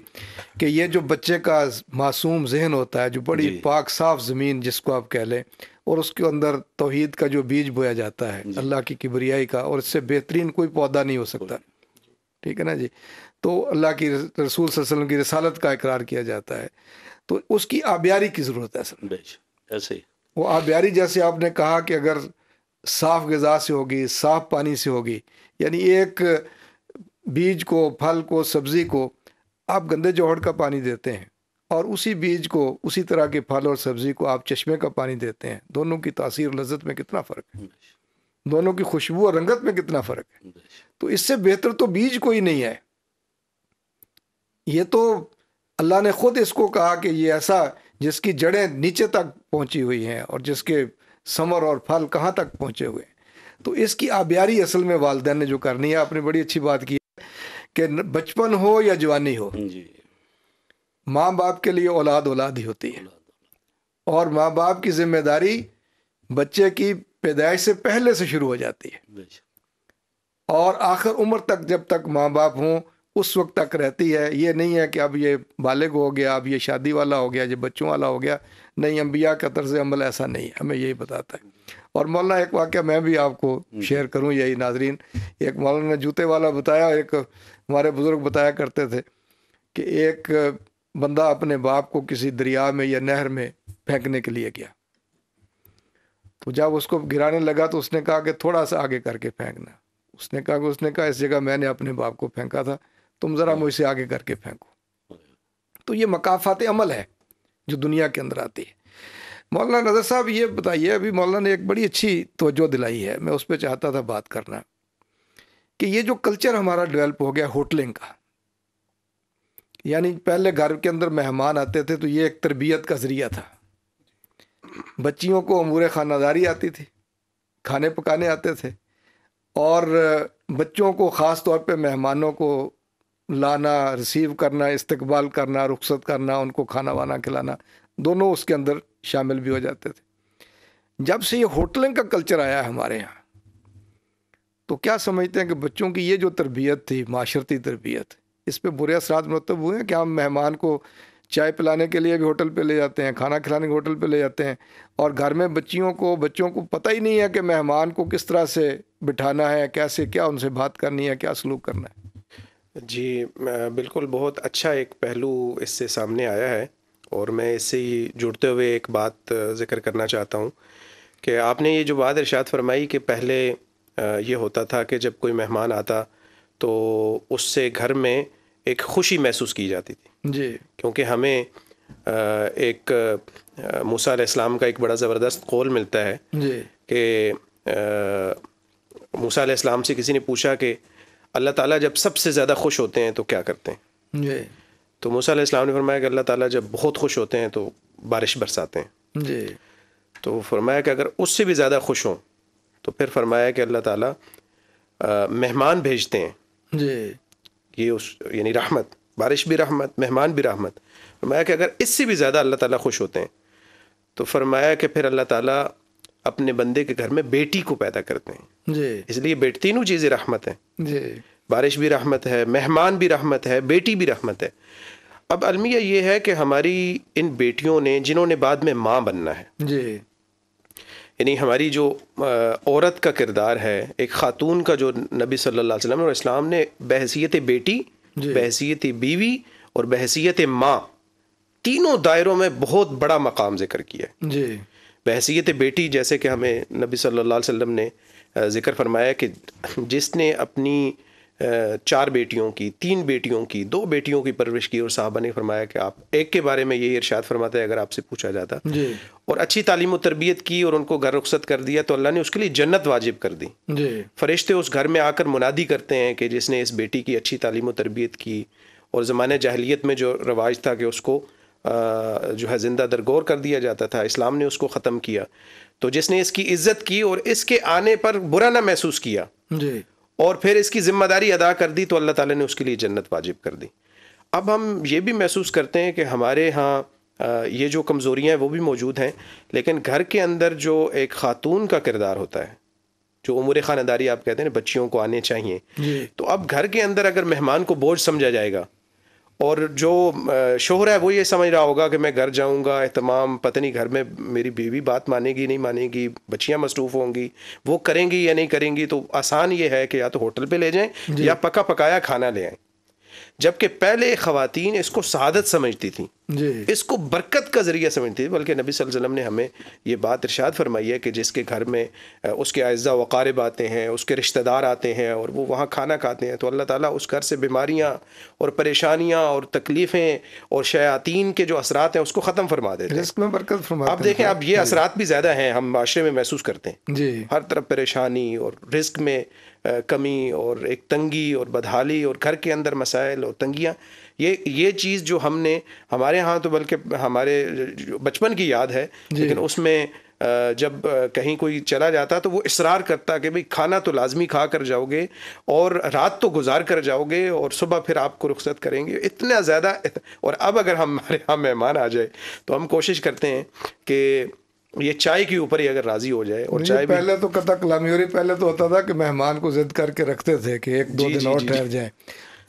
कि ये जो बच्चे का मासूम जहन होता है जो बड़ी पाक साफ ज़मीन जिसको आप कह लें और उसके अंदर तोहद का जो बीज बोया जाता है अल्लाह की किबरियाई का और इससे बेहतरीन कोई पौधा नहीं हो सकता ठीक है ना जी तो अल्लाह की रसूल की रसालत का इकरार किया जाता है तो उसकी आबियारी की ज़रूरत है असल ऐसे वो आबियारी जैसे आपने कहा कि अगर साफ़ गज़ा से होगी साफ़ पानी से होगी यानी एक बीज को फल को सब्ज़ी को आप गंदे जोहड़ का पानी देते हैं और उसी बीज को उसी तरह के फल और सब्ज़ी को आप चश्मे का पानी देते हैं दोनों की तासीर लजत में कितना फ़र्क है दोनों की खुशबू और रंगत में कितना फ़र्क है तो इससे बेहतर तो बीज कोई नहीं है ये तो अल्लाह ने ख़ुद इसको कहा कि ये ऐसा जिसकी जड़ें नीचे तक पहुंची हुई हैं और जिसके समर और फल कहाँ तक पहुंचे हुए तो इसकी आबियारी असल में वालदे ने जो करनी है आपने बड़ी अच्छी बात की कि बचपन हो या जवानी हो माँ बाप के लिए औलाद औलाद ही होती है और माँ बाप की जिम्मेदारी बच्चे की पैदाइश से पहले से शुरू हो जाती है और आखिर उम्र तक जब तक माँ बाप हों उस वक्त तक रहती है ये नहीं है कि अब ये बालिग हो गया अब ये शादी वाला हो गया ये बच्चों वाला हो गया नहीं अम्बिया का तर्ज अमल ऐसा नहीं है हमें यही बताता है और मौलाना एक वाक्य मैं भी आपको हम्म। शेयर करूँ यही नाजरीन एक मौलाना ने जूते वाला बताया एक हमारे बुज़ुर्ग बताया करते थे कि एक बंदा अपने बाप को किसी दरिया में या नहर में फेंकने के लिए गया तो जब उसको गिराने लगा तो उसने कहा कि थोड़ा सा आगे करके फेंकना उसने कहा कि उसने कहा इस जगह मैंने अपने बाप को फेंका था तुम ज़रा हाँ। मुझसे आगे करके फेंको तो ये मकाफात अमल है जो दुनिया के अंदर आती है मौलाना नज़र साहब ये बताइए अभी मौलाना ने एक बड़ी अच्छी तोजो दिलाई है मैं उस पर चाहता था बात करना कि ये जो कल्चर हमारा डेवलप हो गया होटलिंग का यानी पहले घर के अंदर मेहमान आते थे तो ये एक तरबियत का ज़रिया था बच्चियों को अमूर खानादारी आती थी खाने पकाने आते थे और बच्चों को ख़ास तौर पे मेहमानों को लाना रिसीव करना इस्तकबाल करना रुख्सत करना उनको खाना वाना खिलाना दोनों उसके अंदर शामिल भी हो जाते थे जब से ये होटलिंग का कल्चर आया है हमारे यहाँ तो क्या समझते हैं कि बच्चों की ये जो तरबियत थी माशरती तरबियत इस पर बुरे असरा मरतब हुए हैं कि हम मेहमान को चाय पिलाने के लिए भी होटल पे ले जाते हैं खाना खिलाने के होटल पे ले जाते हैं और घर में बच्चियों को बच्चों को पता ही नहीं है कि मेहमान को किस तरह से बिठाना है कैसे क्या उनसे बात करनी है क्या सलूक करना है जी बिल्कुल बहुत अच्छा एक पहलू इससे सामने आया है और मैं इससे ही जुड़ते हुए एक बात ज़िक्र करना चाहता हूँ कि आपने ये जो बात इर्शाद फरमाई कि पहले ये होता था कि जब कोई मेहमान आता तो उससे घर में एक खुशी महसूस की जाती थी जी क्योंकि हमें एक मूसा इस्लाम का एक बड़ा ज़बरदस्त कौल मिलता है जी कि मूसा इस्लाम से किसी ने पूछा कि अल्लाह ताला जब सबसे ज़्यादा खुश होते हैं तो क्या करते हैं जी तो मूसा इस्लाम ने फरमाया कि अल्लाह ताला जब बहुत खुश होते हैं तो बारिश बरसाते हैं जी तो फरमाया कि अगर उससे भी ज़्यादा खुश हों तो फिर फरमाया कि अल्लाह ताला मेहमान भेजते हैं जी ये उस यानी रहमत बारिश भी रहमत मेहमान भी रहमत फरमाया कि अगर इससे भी ज़्यादा अल्लाह ताला खुश होते हैं तो फरमाया कि फिर अल्लाह ताला अपने बंदे के घर में बेटी को पैदा करते हैं इसलिए बेट तीनों चीज़ें रहमत है बारिश भी रहमत है मेहमान भी रहमत है बेटी भी रहमत है अब अलमिया ये है कि हमारी इन बेटियों ने जिन्होंने बाद में माँ बनना है यानी हमारी जो औरत का किरदार है एक खातून का जो नबी सल्लल्लाहु अलैहि वसल्लम और इस्लाम ने बहसीत बेटी बहसीत बीवी और बहसीत माँ तीनों दायरों में बहुत बड़ा मकाम जिक्र किया है बहसीत बेटी जैसे कि हमें नबी सल्लल्लाहु अलैहि वसल्लम ने ज़िक्र फरमाया कि जिसने अपनी चार बेटियों की तीन बेटियों की दो बेटियों की परवरिश की और साहबा ने फरमाया कि आप एक के बारे में यही इर्शाद फरमाते हैं अगर आपसे पूछा जाता और अच्छी तालीम और तरबियत की और उनको घर रुखसत कर दिया तो अल्लाह ने उसके लिए जन्नत वाजिब कर दी फरिश्ते उस घर में आकर मुनादी करते हैं कि जिसने इस बेटी की अच्छी तालीम और तरबियत की और ज़माने जहलीत में जो रवाज था कि उसको जो है ज़िंदा दरगोर कर दिया जाता था इस्लाम ने उसको ख़त्म किया तो जिसने इसकी इज्जत की और इसके आने पर बुरा ना महसूस किया जी और फिर इसकी जिम्मेदारी अदा कर दी तो अल्लाह ताला ने उसके लिए जन्नत वाजिब कर दी अब हम ये भी महसूस करते हैं कि हमारे यहाँ ये जो कमज़ोरियाँ हैं वो भी मौजूद हैं लेकिन घर के अंदर जो एक ख़ातून का किरदार होता है जो उम्र ख़ानदारी आप कहते हैं बच्चियों को आने चाहिए तो अब घर के अंदर अगर मेहमान को बोझ समझा जाएगा और जो शोहर है वो ये समझ रहा होगा कि मैं घर जाऊंगा एहतमाम पता नहीं घर में मेरी बीवी बात मानेगी नहीं मानेगी बच्चियां मसरूफ़ होंगी वो करेंगी या नहीं करेंगी तो आसान ये है कि या तो होटल पे ले जाएं या पका पकाया खाना ले आए जबकि पहले खातन इसको शहादत समझती थी इसको बरकत का ज़रिया समझती थी बल्कि नबी वसल्लम ने हमें ये बात इरशाद फरमाई है कि जिसके घर में उसके अज्जा वकारब आते हैं उसके रिश्तेदार आते हैं और वो वहाँ खाना खाते हैं तो अल्लाह ताला उस घर से बीमारियाँ और परेशानियाँ और तकलीफ़ें और शयातीन के जो असरात हैं उसको ख़त्म फरमा देते हैं बरकत फरमा आप देखें अब ये असरात भी ज़्यादा हैं हम माशरे में महसूस करते हैं जी हर तरफ परेशानी और रिस्क में कमी और एक तंगी और बदहाली और घर के अंदर मसाइल और तंगियाँ ये ये चीज़ जो हमने हमारे यहाँ तो बल्कि हमारे बचपन की याद है लेकिन उसमें जब कहीं कोई चला जाता तो वो इसरार करता कि भाई खाना तो लाजमी खा कर जाओगे और रात तो गुजार कर जाओगे और सुबह फिर आपको रुख्सत करेंगे इतना ज़्यादा और अब अगर हमारे यहाँ मेहमान आ जाए तो हम कोशिश करते हैं कि ये चाय के ऊपर ही अगर राजी हो जाए और चाय पहले तो कथा कलामी पहले तो होता था कि मेहमान को जिद करके रखते थे कि एक दो दिन और ठहर जाए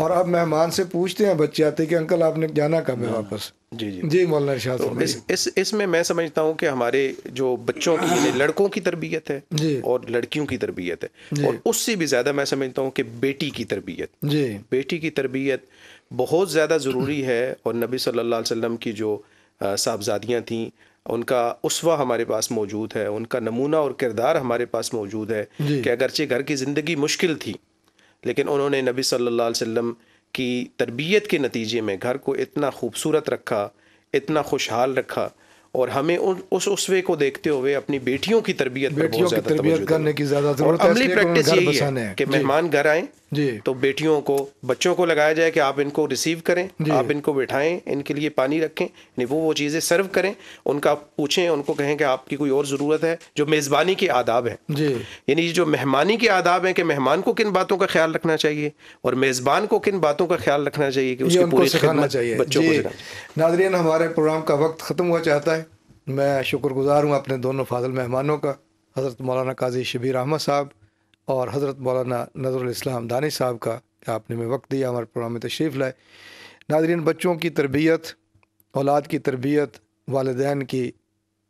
और अब मेहमान से पूछते हैं बच्चे आते कि अंकल आपने जाना कब है हाँ, वापस जी जी जी मौलाना शाह तो इस इस इसमें मैं समझता हूँ कि हमारे जो बच्चों की लड़कों की तरबियत है और लड़कियों की तरबियत है और उससे भी ज़्यादा मैं समझता हूँ कि बेटी की तरबियत जी बेटी की तरबियत बहुत ज़्यादा ज़रूरी है और नबी सल्लल्लाहु अलैहि वसल्लम की जो साहबजादियाँ थीं उनका उसवा हमारे पास मौजूद है उनका नमूना और किरदार हमारे पास मौजूद है कि अगरचे घर की ज़िंदगी मुश्किल थी लेकिन उन्होंने नबी सल्लल्लाहु अलैहि वसल्लम की तरबियत के नतीजे में घर को इतना खूबसूरत रखा इतना खुशहाल रखा और हमें उन उस उसवे को देखते हुए अपनी बेटियों की तरबियत बेटियों की तरबियत करने की ज्यादा जरूरत है अमली प्रैक्टिस यही है कि मेहमान घर आए जी तो बेटियों को बच्चों को लगाया जाए कि आप इनको रिसीव करें आप इनको बैठाएं इनके लिए पानी रखें वो वो चीज़ें सर्व करें उनका पूछें उनको कहें कि आपकी कोई और ज़रूरत है जो मेज़बानी के आदाब हैं यानी जो मेहमानी के आदाब हैं कि मेहमान को किन बातों का ख्याल रखना चाहिए और मेज़बान को किन बातों का ख्याल रखना चाहिए कि उसको सिखाना चाहिए बच्चों को नाजरीन हमारे प्रोग्राम का वक्त ख़त्म हुआ चाहता है मैं शुक्रगुज़ार हूँ अपने दोनों फाजल मेहमानों का हज़रत मौलाना काजी शबीर अहमद साहब और हज़रत मौलाना नज़रुलस्लाम दानी साहब का कि आपने में वक्त दिया हमारे प्रोग्राम में तशरीफ़ लाए नाजरीन बच्चों की तरबियत औलाद की तरबियत वालदेन की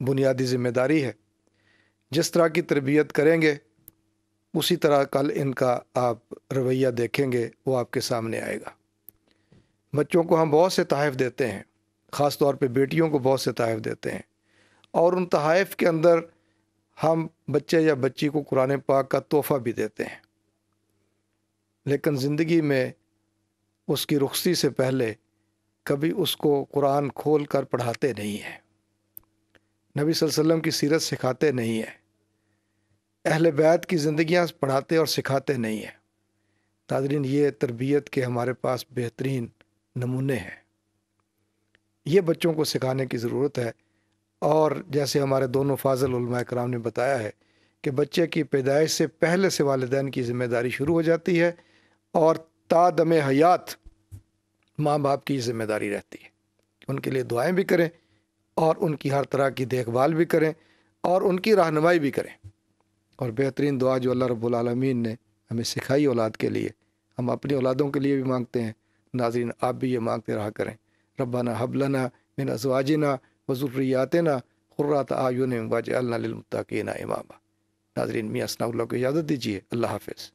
बुनियादी ज़िम्मेदारी है जिस तरह की तरबियत करेंगे उसी तरह कल इनका आप रवैया देखेंगे वो आपके सामने आएगा बच्चों को हम बहुत से तहफ़ देते हैं ख़ास तौर पर बेटियों को बहुत से तहफ़ देते हैं और उन तहफ़ के अंदर हम बच्चे या बच्ची को कुरान पाक का तोहफ़ा भी देते हैं लेकिन ज़िंदगी में उसकी रुखसी से पहले कभी उसको कुरान खोल कर पढ़ाते नहीं हैं नबी वसल्लम की सीरत सिखाते नहीं हैं अहल बैत की ज़िंदियाँ पढ़ाते और सिखाते नहीं हैं नादरीन ये तरबियत के हमारे पास बेहतरीन नमूने हैं ये बच्चों को सिखाने की ज़रूरत है और जैसे हमारे दोनों फाजल कराम ने बताया है कि बच्चे की पैदाइश से पहले से वालदान की ज़िम्मेदारी शुरू हो जाती है और तादम हयात माँ बाप की ज़िम्मेदारी रहती है उनके लिए दुआएँ भी करें और उनकी हर तरह की देखभाल भी करें और उनकी रहनमाई भी करें और बेहतरीन दुआ जो अल्लाह रबालमीन ने हमें सिखाई औलाद के लिए हम अपनी औलादों के लिए भी मांगते हैं नाजरीन आप भी ये मांगते रहा करें रबाना हबलना मिन अजवाजना वज़ुर्रियातना ख़ुर्रात आयुन वज अल्लामतिन इमामा नाजरीन मियाँ सनाउल्ला को इजाज़त दीजिए अल्लाह हाफिज़